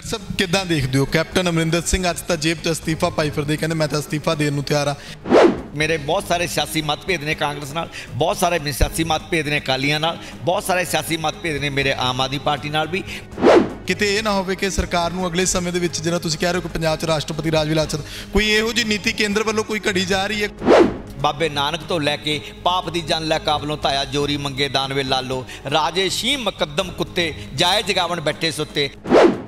doctor ਸਾਹਿਬ ਕਿੱਦਾਂ ਦੇਖਦੇ ਹੋ ਕੈਪਟਨ ਅਮਰਿੰਦਰ ਸਿੰਘ ਅੱਜ ਤਾਂ ਜੇਬ 'ਚ ਅਸਤੀਫਾ ਪਾਈ ਫਿਰਦੇ ਕਹਿੰਦੇ ਮੈਂ ਤਾਂ ਅਸਤੀਫਾ ਦੇਣ ਨੂੰ ਤਿਆਰ ਆ ਮੇਰੇ ਬਹੁਤ ਸਾਰੇ ਸਿਆਸੀ ਮਤਭੇਦ ਨੇ ਕਾਂਗਰਸ ਨਾਲ ਬਹੁਤ ਸਾਰੇ ਸਿਆਸੀ ਮਤਭੇਦ ਨੇ ਕਾਲੀਆਂ ਨਾਲ ਬਹੁਤ ਸਾਰੇ ਸਿਆਸੀ ਮਤਭੇਦ ਨੇ ਮੇਰੇ ਆਮ ਆਦਮੀ ਪਾਰਟੀ ਨਾਲ ਵੀ ਕਿਤੇ ਇਹ ਨਾ ਹੋਵੇ ਕਿ ਸਰਕਾਰ ਨੂੰ ਅਗਲੇ ਸਮੇਂ ਦੇ ਵਿੱਚ ਜਿਹੜਾ ਤੁਸੀਂ ਕਹਿ ਰਹੇ ਹੋ ਕਿ ਪੰਜਾਬ 'ਚ ਰਾਸ਼ਟਰਪਤੀ ਰਾਜ ਵਿਲਾਸਤ ਕੋਈ ਇਹੋ ਜੀ ਨੀਤੀ ਕੇਂਦਰ ਵੱਲੋਂ ਕੋਈ ਘੜੀ ਜਾ ਰਹੀ ਹੈ ਬਾਬੇ ਨਾਨਕ ਤੋਂ ਲੈ ਕੇ ਪਾਪ ਦੀ ਜਨ ਲੈ ਕਾਬਲੋਂ ਤਾਇਆ ਜੋਰੀ ਮੰਗੇ ਦਾਨਵੇ ਲਾਲੋ ਰਾਜੇ ਸ਼ੀ ਮਕਦਮ ਕੁੱਤੇ ਜਾਏ ਜਗਾਵਣ ਬੈਠੇ ਸੁੱਤੇ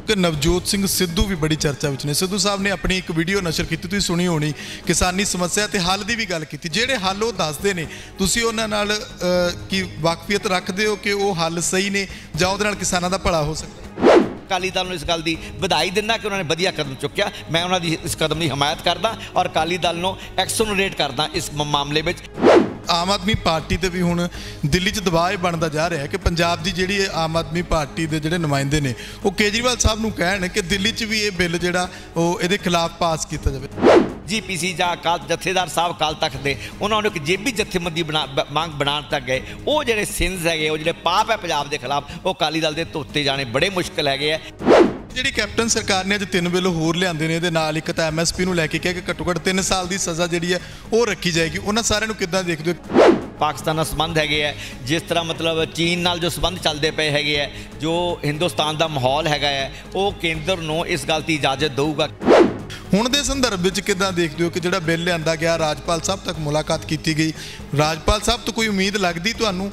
ਕਿ ਨਵਜੋਤ ਸਿੰਘ ਸਿੱਧੂ ਵੀ ਬੜੀ ਚਰਚਾ ਵਿੱਚ ਨੇ ਸਿੱਧੂ ਸਾਹਿਬ ਨੇ ਆਪਣੀ ਇੱਕ ਵੀਡੀਓ ਨਸ਼ਰ ਕੀਤੀ ਤੁਸੀਂ ਸੁਣੀ ਹੋਣੀ ਕਿਸਾਨੀ ਸਮੱਸਿਆ ਤੇ ਹੱਲ ਦੀ ਵੀ ਗੱਲ ਕੀਤੀ ਜਿਹੜੇ ਹੱਲ ਉਹ ਦੱਸਦੇ ਨੇ ਤੁਸੀਂ ਉਹਨਾਂ ਨਾਲ ਕੀ ਵਾਕਫੀਅਤ ਰੱਖਦੇ ਹੋ ਕਿ ਉਹ ਹੱਲ ਸਹੀ ਨੇ ਜਾਂ ਉਹਦੇ ਨਾਲ ਕਿਸਾਨਾਂ ਦਾ ਭਲਾ ਹੋ ਸਕਦਾ ਅਕਾਲੀ ਦਲ ਨੂੰ ਇਸ ਗੱਲ ਦੀ ਵਧਾਈ ਦਿੰਦਾ ਕਿ ਉਹਨਾਂ ਨੇ ਵਧੀਆ ਕਦਮ ਚੁੱਕਿਆ ਮੈਂ ਉਹਨਾਂ ਦੀ ਇਸ ਕਦਮ ਦੀ ਹਮਾਇਤ ਕਰਦਾ ਔਰ ਅਕਾਲੀ ਦਲ ਨੂੰ ਐਕਸੋਨਰੇਟ ਕਰਦਾ ਇਸ ਮਾਮਲੇ ਵਿੱਚ ਆਮ ਆਦਮੀ ਪਾਰਟੀ ਤੇ ਵੀ ਹੁਣ ਦਿੱਲੀ 'ਚ ਦਬਾਅ ਬਣਦਾ ਜਾ ਰਿਹਾ ਕਿ ਪੰਜਾਬ ਦੀ ਜਿਹੜੀ ਆਮ ਆਦਮੀ ਪਾਰਟੀ ਦੇ ਜਿਹੜੇ ਨੁਮਾਇੰਦੇ ਨੇ ਉਹ ਕੇਜਰੀਵਾਲ ਸਾਹਿਬ ਨੂੰ ਕਹਿਣ ਕਿ ਦਿੱਲੀ 'ਚ ਵੀ ਇਹ ਬਿੱਲ ਜਿਹੜਾ ਉਹ ਇਹਦੇ ਖਿਲਾਫ ਪਾਸ ਕੀਤਾ ਜਾਵੇ ਜੀਪੀਸੀ ਜਾਂ ਕਾਲ ਜਥੇਦਾਰ ਸਾਹਿਬ ਕਾਲ ਤੱਕ ਦੇ ਉਹਨਾਂ ਨੂੰ ਇੱਕ ਜੇਬੀ ਬਣਾ ਮੰਗ ਬਣਾਉਣ ਤੱਕ ਗਏ ਉਹ ਜਿਹੜੇ ਸਿੰਸ ਹੈਗੇ ਉਹ ਜਿਹੜੇ ਪਾਪ ਹੈ ਪੰਜਾਬ ਦੇ ਖਿਲਾਫ ਉਹ ਕਾਲੀ ਦਲ ਦੇ ਧੋਤੇ ਜਾਣੇ ਬੜੇ ਮੁਸ਼ਕਲ ਹੈਗੇ ਆ ਜਿਹੜੀ ਕੈਪਟਨ ਸਰਕਾਰ ਨੇ ਅੱਜ ਤਿੰਨ ਬਿੱਲ ਹੋਰ ਲਿਆਂਦੇ ਨੇ ਇਹਦੇ ਨਾਲ ਇੱਕ ਤਾਂ ਐਮਐਸਪੀ ਨੂੰ ਲੈ ਕੇ ਕਿਹਾ ਕਿ ਘੱਟੋ ਘੱਟ 3 ਸਾਲ ਦੀ ਸਜ਼ਾ ਜਿਹੜੀ ਹੈ ਉਹ ਰੱਖੀ ਜਾਏਗੀ ਉਹਨਾਂ ਸਾਰਿਆਂ ਨੂੰ ਕਿੱਦਾਂ ਦੇਖਦੇ ਹੋ ਪਾਕਿਸਤਾਨ ਨਾਲ ਸੰਬੰਧ ਹੈਗੇ ਆ ਜਿਸ ਤਰ੍ਹਾਂ ਮਤਲਬ ਚੀਨ ਨਾਲ ਜੋ ਸੰਬੰਧ ਚੱਲਦੇ ਪਏ ਹੈਗੇ ਆ ਜੋ ਹਿੰਦੁਸਤਾਨ ਦਾ ਮਾਹੌਲ ਹੈਗਾ ਹੈ ਉਹ ਕੇਂਦਰ ਨੂੰ ਇਸ ਗੱਲ ਦੀ ਇਜਾਜ਼ਤ ਦੇਊਗਾ ਹੁਣ ਦੇ ਸੰਦਰਭ ਵਿੱਚ ਕਿੱਦਾਂ ਦੇਖਦੇ ਹੋ ਕਿ ਜਿਹੜਾ ਬਿੱਲ ਲਿਆਂਦਾ ਗਿਆ ਰਾਜਪਾਲ ਸਾਹਿਬ ਤੱਕ ਮੁਲਾਕਾਤ ਕੀਤੀ ਗਈ ਰਾਜਪਾਲ ਸਾਹਿਬ ਤੋਂ ਕੋਈ ਉਮੀਦ ਲੱਗਦੀ ਤੁਹਾਨੂੰ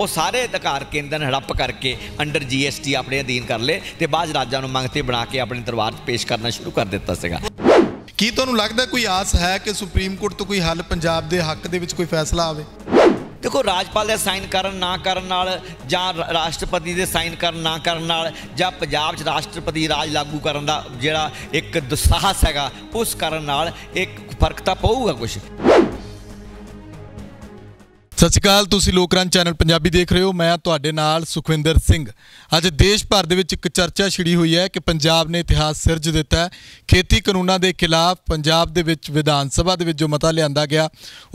ਉਹ ਸਾਰੇ ਅਧਿਕਾਰ ਕੇਂਦਰ ਹੜੱਪ ਕਰਕੇ ਅੰਡਰ ਜੀਐਸਟੀ ਆਪਣੇ ਅਧੀਨ ਕਰ ਲੇ ਤੇ ਬਾਅਦ ਰਾਜਾਂ ਨੂੰ ਮੰਗਤੇ ਬਣਾ ਕੇ ਆਪਣੇ ਦਰਬਾਰ 'ਚ ਪੇਸ਼ ਕਰਨਾ ਸ਼ੁਰੂ ਕਰ ਦਿੱਤਾ ਸੀਗਾ ਕੀ ਤੁਹਾਨੂੰ ਲੱਗਦਾ ਕੋਈ ਆਸ ਹੈ ਕਿ ਸੁਪਰੀਮ ਕੋਰਟ ਤੋਂ ਕੋਈ ਹੱਲ ਪੰਜਾਬ ਦੇ ਹੱਕ ਦੇ ਵਿੱਚ ਕੋਈ ਫੈਸਲਾ ਆਵੇ ਦੇਖੋ ਰਾਜਪਾਲ ਦੇ ਸਾਈਨ ਕਰਨ ਨਾ ਕਰਨ ਨਾਲ ਜਾਂ ਰਾਸ਼ਟਰਪਤੀ ਦੇ ਸਾਈਨ ਕਰਨ ਨਾ ਕਰਨ ਨਾਲ ਜਾਂ ਪੰਜਾਬ 'ਚ ਰਾਸ਼ਟਰਪਤੀ ਰਾਜ ਲਾਗੂ ਕਰਨ ਦਾ ਜਿਹੜਾ ਇੱਕ ਦੁਸਾਹਸ ਹੈਗਾ ਉਸ ਕਰਨ ਨਾਲ ਇੱਕ ਫਰਕ ਤਾਂ ਪਊਗਾ ਕੁਝ ਸਤਿ ਸ਼੍ਰੀ ਅਕਾਲ ਤੁਸੀਂ ਲੋਕਰਾਂ ਚੈਨਲ ਪੰਜਾਬੀ ਦੇਖ ਰਹੇ ਹੋ ਮੈਂ ਤੁਹਾਡੇ ਨਾਲ ਸੁਖਵਿੰਦਰ ਸਿੰਘ ਅੱਜ ਦੇਸ਼ ਭਰ ਦੇ ਵਿੱਚ ਇੱਕ ਚਰਚਾ ਛਿੜੀ ਹੋਈ ਹੈ ਕਿ ਪੰਜਾਬ ਨੇ ਇਤਿਹਾਸ ਸਿਰਜ ਦਿੱਤਾ ਖੇਤੀ ਕਾਨੂੰਨਾਂ ਦੇ ਖਿਲਾਫ ਪੰਜਾਬ ਦੇ ਵਿੱਚ ਵਿਧਾਨ ਸਭਾ ਦੇ ਵਿੱਚ ਜੋ ਮਤਾ ਲਿਆਂਦਾ ਗਿਆ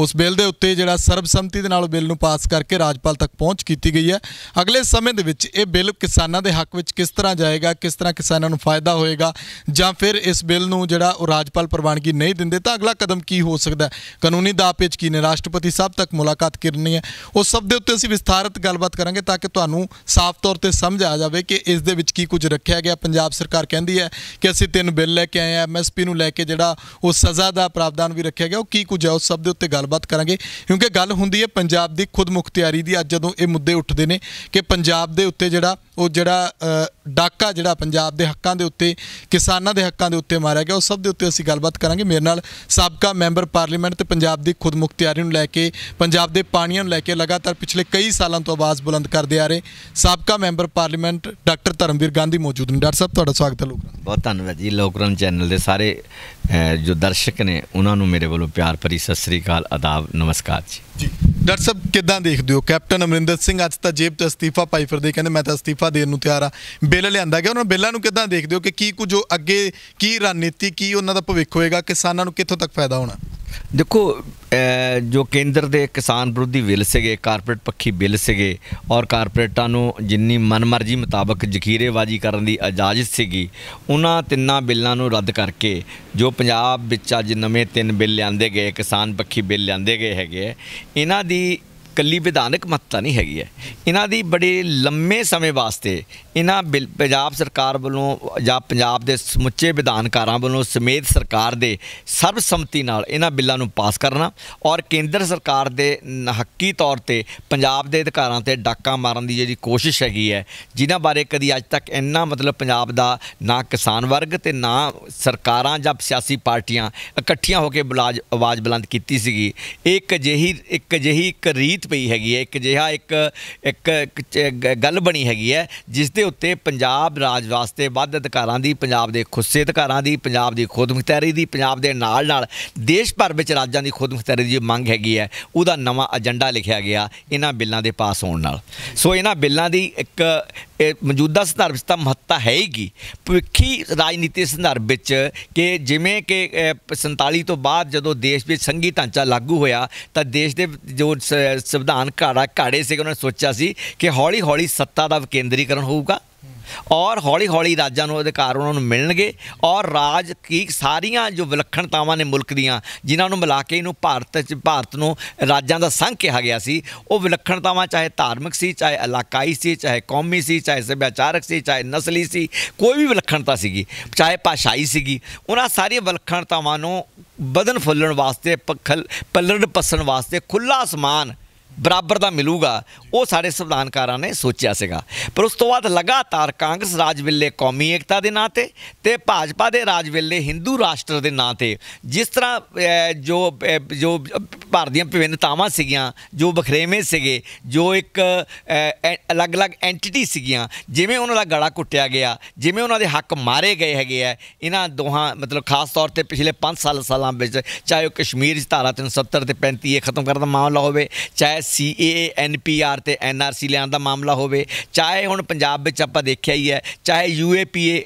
ਉਸ ਬਿੱਲ ਦੇ ਉੱਤੇ ਜਿਹੜਾ ਸਰਬਸੰਮਤੀ ਦੇ ਨਾਲ ਬਿੱਲ ਨੂੰ ਪਾਸ ਕਰਕੇ ਰਾਜਪਾਲ ਤੱਕ ਪਹੁੰਚ ਕੀਤੀ ਗਈ ਹੈ ਅਗਲੇ ਸਮੇਂ ਦੇ ਵਿੱਚ ਇਹ ਬਿੱਲ ਕਿਸਾਨਾਂ ਦੇ ਹੱਕ ਵਿੱਚ ਕਿਸ ਤਰ੍ਹਾਂ ਜਾਏਗਾ ਕਿਸ ਤਰ੍ਹਾਂ ਕਿਸਾਨਾਂ ਨੂੰ ਫਾਇਦਾ ਹੋਏਗਾ ਜਾਂ ਫਿਰ ਇਸ ਬਿੱਲ ਨੂੰ ਜਿਹੜਾ ਉਹ ਰਾਜਪਾਲ ਪ੍ਰਵਾਨਗੀ ਨਹੀਂ ਦਿੰਦੇ ਤਾਂ ਅਗਲਾ ਕਦਮ ਕੀ ਹੋ ਸਕਦਾ ਕਾਨੂੰਨੀ ਪੇਚ ਕੀ ਨੇ ਰਾਸ਼ਟਰਪਤੀ ਸਾਹਿਬ ਤੱਕ ਮੁਲਾਕਾਤ ਕਰਨੀ ਹੈ ਉਹ ਸਭ ਦੇ ਉੱਤੇ ਅਸੀਂ ਵਿਸਥਾਰਤ ਗੱਲਬਾਤ ਕਰਾਂਗੇ ਤਾਂ ਕਿ ਤੁਹਾਨੂੰ ਸਾਫ਼ ਤੌਰ ਤੇ ਸਮਝ ਆ ਜਾਵੇ ਕਿ ਇਸ ਦੇ ਵਿੱਚ ਕੀ ਕੁਝ ਰੱਖਿਆ ਗਿਆ ਪੰਜਾਬ ਸਰਕਾਰ ਕਹਿੰਦੀ ਹੈ ਕਿ ਅਸੀਂ ਤਿੰਨ ਬਿੱਲ ਲੈ ਕੇ ਆਏ ਆ ਐਮਐਸਪੀ ਨੂੰ ਲੈ ਕੇ ਜਿਹੜਾ ਉਹ ਸਜ਼ਾ ਦਾ ਪ੍ਰਾਵਧਾਨ ਵੀ ਰੱਖਿਆ ਗਿਆ ਉਹ ਕੀ ਕੁਝ ਹੈ ਉਸ ਸਭ ਦੇ ਉੱਤੇ ਗੱਲਬਾਤ ਕਰਾਂਗੇ ਕਿਉਂਕਿ ਗੱਲ ਹੁੰਦੀ ਹੈ ਪੰਜਾਬ ਦੀ ਖੁਦਮੁਖਤਿਆਰੀ ਦੀ ਅੱਜ ਜਦੋਂ ਇਹ ਮੁੱਦੇ ਉੱਠਦੇ ਨੇ ਕਿ ਪੰਜਾਬ ਦੇ ਉੱਤੇ ਜਿਹੜਾ ਉਹ ਜਿਹੜਾ ਡਾਕਾ ਜਿਹੜਾ ਪੰਜਾਬ ਦੇ ਹੱਕਾਂ ਦੇ ਉੱਤੇ ਕਿਸਾਨਾਂ ਦੇ ਹੱਕਾਂ ਦੇ ਉੱਤੇ ਮਾਰਿਆ ਗਿਆ ਉਹ ਸਭ ਦੇ ਉੱਤੇ ਅਸੀਂ ਗੱਲਬਾਤ ਕਰਾਂਗੇ ਮੇਰੇ ਨਾਲ ਸਾਬਕਾ ਮੈਂਬਰ ਪਾਰਲੀਮੈਂਟ ਤੇ ਪੰਜਾਬ ਦੀ ਖੁਦਮੁਖਤਿਆਰੀ ਨੂੰ ਲੈ ਕੇ ਪੰਜਾਬ ਦੇ ਪਾਣੀਆਂ ਨੂੰ ਲੈ ਕੇ ਲਗਾਤਾਰ ਪਿਛਲੇ ਕਈ ਸਾਲਾਂ ਤੋਂ ਆਵਾਜ਼ ਬੁਲੰਦ ਕਰਦੇ ਆ ਰਹੇ ਸਾਬਕਾ member parliament doctor Dharamvir Gandhi ਮੌਜੂਦ ਨੇ ਡਾਕਟਰ ਸਾਹਿਬ ਤੁਹਾਡਾ ਸਵਾਗਤ ਹੈ ਲੋਕਰਨ ਬਹੁਤ ਧੰਨਵਾਦ ਜੀ ਲੋਕਰਨ ਚੈਨਲ ਦੇ ਸਾਰੇ ਜੋ ਦਰਸ਼ਕ ਨੇ ਉਹਨਾਂ ਨੂੰ ਮੇਰੇ ਵੱਲੋਂ ਪਿਆਰ ਭਰੀ ਸਤਿ ਸ੍ਰੀ ਅਕਾਲ ਆਦਾਬ ਨਮਸਕਾਰ ਜੀ ਡਾਕਟਰ ਸਾਹਿਬ ਕਿਦਾਂ ਦੇਖਦੇ ਹੋ ਕੈਪਟਨ ਅਮਰਿੰਦਰ ਸਿੰਘ ਅੱਜ ਤਾਂ ਜੇਬ ਤੋਂ ਅਸਤੀਫਾ ਪਾਈ ਫਿਰਦੇ ਕਹਿੰਦੇ ਮੈਂ ਤਾਂ ਅਸਤੀਫਾ ਦੇਣ ਨੂੰ ਤਿਆਰ ਆ ਬਿੱਲ ਲਿਆਂਦਾ ਗਿਆ ਉਹਨਾਂ ਬਿੱਲਾਂ ਨੂੰ ਕਿਦਾਂ ਦੇਖਦੇ ਹੋ ਕਿ ਕੀ ਕੁਝ ਅੱਗੇ ਕੀ ਰਣਨੀਤੀ ਕੀ ਉਹਨਾਂ ਦਾ ਭਵਿੱਖ ਹੋਏਗਾ ਕਿਸਾਨਾਂ ਨੂੰ ਕਿੱਥੋਂ ਤੱਕ ਫਾਇਦਾ ਹੋਣਾ ਦੇਖੋ ਜੋ ਕੇਂਦਰ ਦੇ ਕਿਸਾਨ ਵਿਰੋਧੀ ਬਿੱਲ ਸੀਗੇ ਕਾਰਪੋਰੇਟ ਪੱਖੀ ਬਿੱਲ ਸੀਗੇ ਔਰ ਕਾਰਪੋਰੇਟਾਂ ਨੂੰ ਜਿੰਨੀ ਮਨਮਰਜ਼ੀ ਮੁਤਾਬਕ ਜ਼ਖੀਰੇਬਾਜ਼ੀ ਕਰਨ ਦੀ ਇਜਾਜ਼ਤ ਸੀਗੀ ਉਹਨਾਂ ਤਿੰਨਾਂ ਬਿੱਲਾਂ ਨੂੰ ਰੱਦ ਕਰਕੇ ਜੋ ਪੰਜਾਬ ਵਿੱਚ ਅੱਜ ਨਵੇਂ ਤਿੰਨ ਬਿੱਲ ਲਿਆਂਦੇ ਗਏ ਕਿਸਾਨ ਪੱਖੀ ਬਿੱਲ ਲਿਆਂਦੇ ਗਏ ਹੈਗੇ ਇਹਨਾਂ ਦੀ ਕੱਲੀ ਵਿਧਾਨਕ ਮਤਤਾ ਨਹੀਂ ਹੈਗੀ ਹੈ ਇਹਨਾਂ ਦੀ ਬੜੇ ਲੰਮੇ ਸਮੇਂ ਵਾਸਤੇ ਇਹਨਾਂ ਬਿੱਲ ਪੰਜਾਬ ਸਰਕਾਰ ਵੱਲੋਂ ਜਾਂ ਪੰਜਾਬ ਦੇ ਸਮੁੱਚੇ ਵਿਧਾਨਕਾਰਾਂ ਵੱਲੋਂ ਸਮੇਤ ਸਰਕਾਰ ਦੇ ਸੰਮਤੀ ਨਾਲ ਇਹਨਾਂ ਬਿੱਲਾਂ ਨੂੰ ਪਾਸ ਕਰਨਾ ਔਰ ਕੇਂਦਰ ਸਰਕਾਰ ਦੇ ਹੱਕੀ ਤੌਰ ਤੇ ਪੰਜਾਬ ਦੇ ਅਧਿਕਾਰਾਂ ਤੇ ਡਾਕਾ ਮਾਰਨ ਦੀ ਜਿਹੜੀ ਕੋਸ਼ਿਸ਼ ਹੈਗੀ ਹੈ ਜਿਨ੍ਹਾਂ ਬਾਰੇ ਕਦੀ ਅੱਜ ਤੱਕ ਇੰਨਾ ਮਤਲਬ ਪੰਜਾਬ ਦਾ ਨਾ ਕਿਸਾਨ ਵਰਗ ਤੇ ਨਾ ਸਰਕਾਰਾਂ ਜਾਂ ਸਿਆਸੀ ਪਾਰਟੀਆਂ ਇਕੱਠੀਆਂ ਹੋ ਕੇ ਬੁਲਾਜ ਆਵਾਜ਼ ਬੁਲੰਦ ਕੀਤੀ ਸੀਗੀ ਇੱਕ ਅਜਿਹੀ ਇੱਕ ਅਜਿਹੀ ਇੱਕ ਰੀਤ ਪਈ ਹੈਗੀ ਹੈ ਇੱਕ ਅਜਿਹਾ ਇੱਕ ਇੱਕ ਗੱਲ ਬਣੀ ਹੈਗੀ ਹੈ ਜਿਸ ਦੇ ਉੱਤੇ ਪੰਜਾਬ ਰਾਜ ਵਾਸਤੇ ਵੱਧ ਅਧਿਕਾਰਾਂ ਦੀ ਪੰਜਾਬ ਦੇ ਖੁੱਸੇ ਅਧਿਕਾਰਾਂ ਦੀ ਪੰਜਾਬ ਦੀ ਖੁਦਮੁਖਤਿਆਰੀ ਦੀ ਪੰਜਾਬ ਦੇ ਨਾਲ ਨਾਲ ਦੇਸ਼ ਭਰ ਵਿੱਚ ਰਾਜਾਂ ਦੀ ਖੁਦਮੁਖਤਿਆਰੀ ਦੀ ਮੰਗ ਹੈਗੀ ਹੈ ਉਹਦਾ ਨਵਾਂ ਏਜੰਡਾ ਲਿਖਿਆ ਗਿਆ ਇਹਨਾਂ ਬਿੱਲਾਂ ਦੇ ਪਾਸ ਹੋਣ ਨਾਲ ਸੋ ਇਹਨਾਂ ਬਿੱਲਾਂ ਦੀ ਇੱਕ ਮੌਜੂਦਾ ਸੰਦਰਭ ਵਿੱਚ ਤਾਂ ਮਹੱਤਤਾ ਹੈ ਹੀ ਕੀ ਭਵਿੱਖੀ ਰਾਜਨੀਤੀ ਸੰਦਰਭ ਵਿੱਚ ਕਿ ਜਿਵੇਂ ਕਿ 47 ਤੋਂ ਬਾਅਦ ਜਦੋਂ ਦੇਸ਼ ਵਿੱਚ ਸੰਘੀ ਢਾਂਚਾ ਲਾਗੂ ਹੋਇਆ ਤਾਂ ਦੇਸ਼ ਦੇ ਜੋ ਸੰਵਿਧਾਨ ਘਾੜਾ ਘਾੜੇ ਸੀ ਉਹਨਾਂ ਨੇ ਸੋਚਿਆ ਸੀ ਕਿ ਹੌਲੀ ਹੌਲੀ ਸੱਤਾ ਦਾ ਵਿਕੇਂਦਰੀਕਰਨ ਹੋਊਗਾ ਔਰ ਹੌਲੀ-ਹੌਲੀ ਰਾਜਾਂ ਨੂੰ ਅਧਿਕਾਰ ਉਹਨਾਂ ਨੂੰ ਮਿਲਣਗੇ ਔਰ ਰਾਜ ਕੀ ਸਾਰੀਆਂ ਜੋ ਵਿਲੱਖਣਤਾਵਾਂ ਨੇ ਮੁਲਕ ਦੀਆਂ ਜਿਨ੍ਹਾਂ ਨੂੰ ਮਿਲਾ ਕੇ ਇਹਨੂੰ ਭਾਰਤ ਚ ਭਾਰਤ ਨੂੰ ਰਾਜਾਂ ਦਾ ਸੰਘ ਕਿਹਾ ਗਿਆ ਸੀ ਉਹ ਵਿਲੱਖਣਤਾਵਾਂ ਚਾਹੇ ਧਾਰਮਿਕ ਸੀ ਚਾਹੇ ਇਲਾਕਾਈ ਸੀ ਚਾਹੇ ਕੌਮੀ ਸੀ ਚਾਹੇ ਸੱਭਿਆਚਾਰਕ ਸੀ ਚਾਹੇ ਨਸਲੀ ਸੀ ਕੋਈ ਵੀ ਵਿਲੱਖਣਤਾ ਸੀਗੀ ਚਾਹੇ ਭਾਸ਼ਾਈ ਸੀਗੀ ਉਹਨਾਂ ਸਾਰੀਆਂ ਵਿਲੱਖਣਤਾਵਾਂ ਨੂੰ ਬਦਨ ਫੁੱਲਣ ਵਾਸਤੇ ਪੱਖਲ ਪੱਲੜ ਪਸਣ ਵਾਸਤੇ ਖੁੱਲਾ ਅਸਮਾਨ ਬਰਾਬਰ ਦਾ ਮਿਲੂਗਾ ਉਹ ਸਾਡੇ ਸੰਵਿਧਾਨਕਾਰਾਂ ਨੇ ਸੋਚਿਆ ਸੀਗਾ ਪਰ ਉਸ ਤੋਂ ਬਾਅਦ ਲਗਾਤਾਰ ਕਾਂਗਰਸ ਰਾਜ ਵਿਲੇ ਕੌਮੀ ਏਕਤਾ ਦੇ ਨਾਂ ਤੇ ਤੇ ਭਾਜਪਾ ਦੇ ਰਾਜ ਵਿਲੇ ਹਿੰਦੂ ਰਾਸ਼ਟਰ ਦੇ ਨਾਂ ਤੇ ਜਿਸ ਤਰ੍ਹਾਂ ਜੋ ਜੋ ਭਾਰਤ ਦੀਆਂ ਵਿਭਿੰਨਤਾਵਾਂ ਸੀਗੀਆਂ ਜੋ ਬਖਰੇਵੇਂ ਸੀਗੇ ਜੋ ਇੱਕ ਅਲੱਗ-ਅਲੱਗ ਐਂਟੀਟੀ ਸੀਗੀਆਂ ਜਿਵੇਂ ਉਹਨਾਂ ਦਾ ਗੜਾ ਕੁੱਟਿਆ ਗਿਆ ਜਿਵੇਂ ਉਹਨਾਂ ਦੇ ਹੱਕ ਮਾਰੇ ਗਏ ਹੈਗੇ ਆ ਇਹਨਾਂ ਦੋਹਾਂ ਮਤਲਬ ਖਾਸ ਤੌਰ ਤੇ ਪਿਛਲੇ 5 ਸਾਲ ਸਾਲਾਂ ਵਿੱਚ ਚਾਹੇ ਉਹ ਕਸ਼ਮੀਰ ਦੀ ਧਾਰਾ 370 ਤੇ 35 ਇਹ ਖਤਮ ਕਰਨ ਦਾ ਮਾਮਲਾ ਹੋਵੇ ਚਾਹੇ ਸੀਏ ਐਨਪੀਆਰ ਤੇ ਐਨਆਰਸੀ ਲਿਆਉਣ ਦਾ ਮਾਮਲਾ ਹੋਵੇ ਚਾਹੇ ਹੁਣ ਪੰਜਾਬ ਵਿੱਚ ਆਪਾਂ ਦੇਖਿਆ ਹੀ ਹੈ ਚਾਹੇ UAPA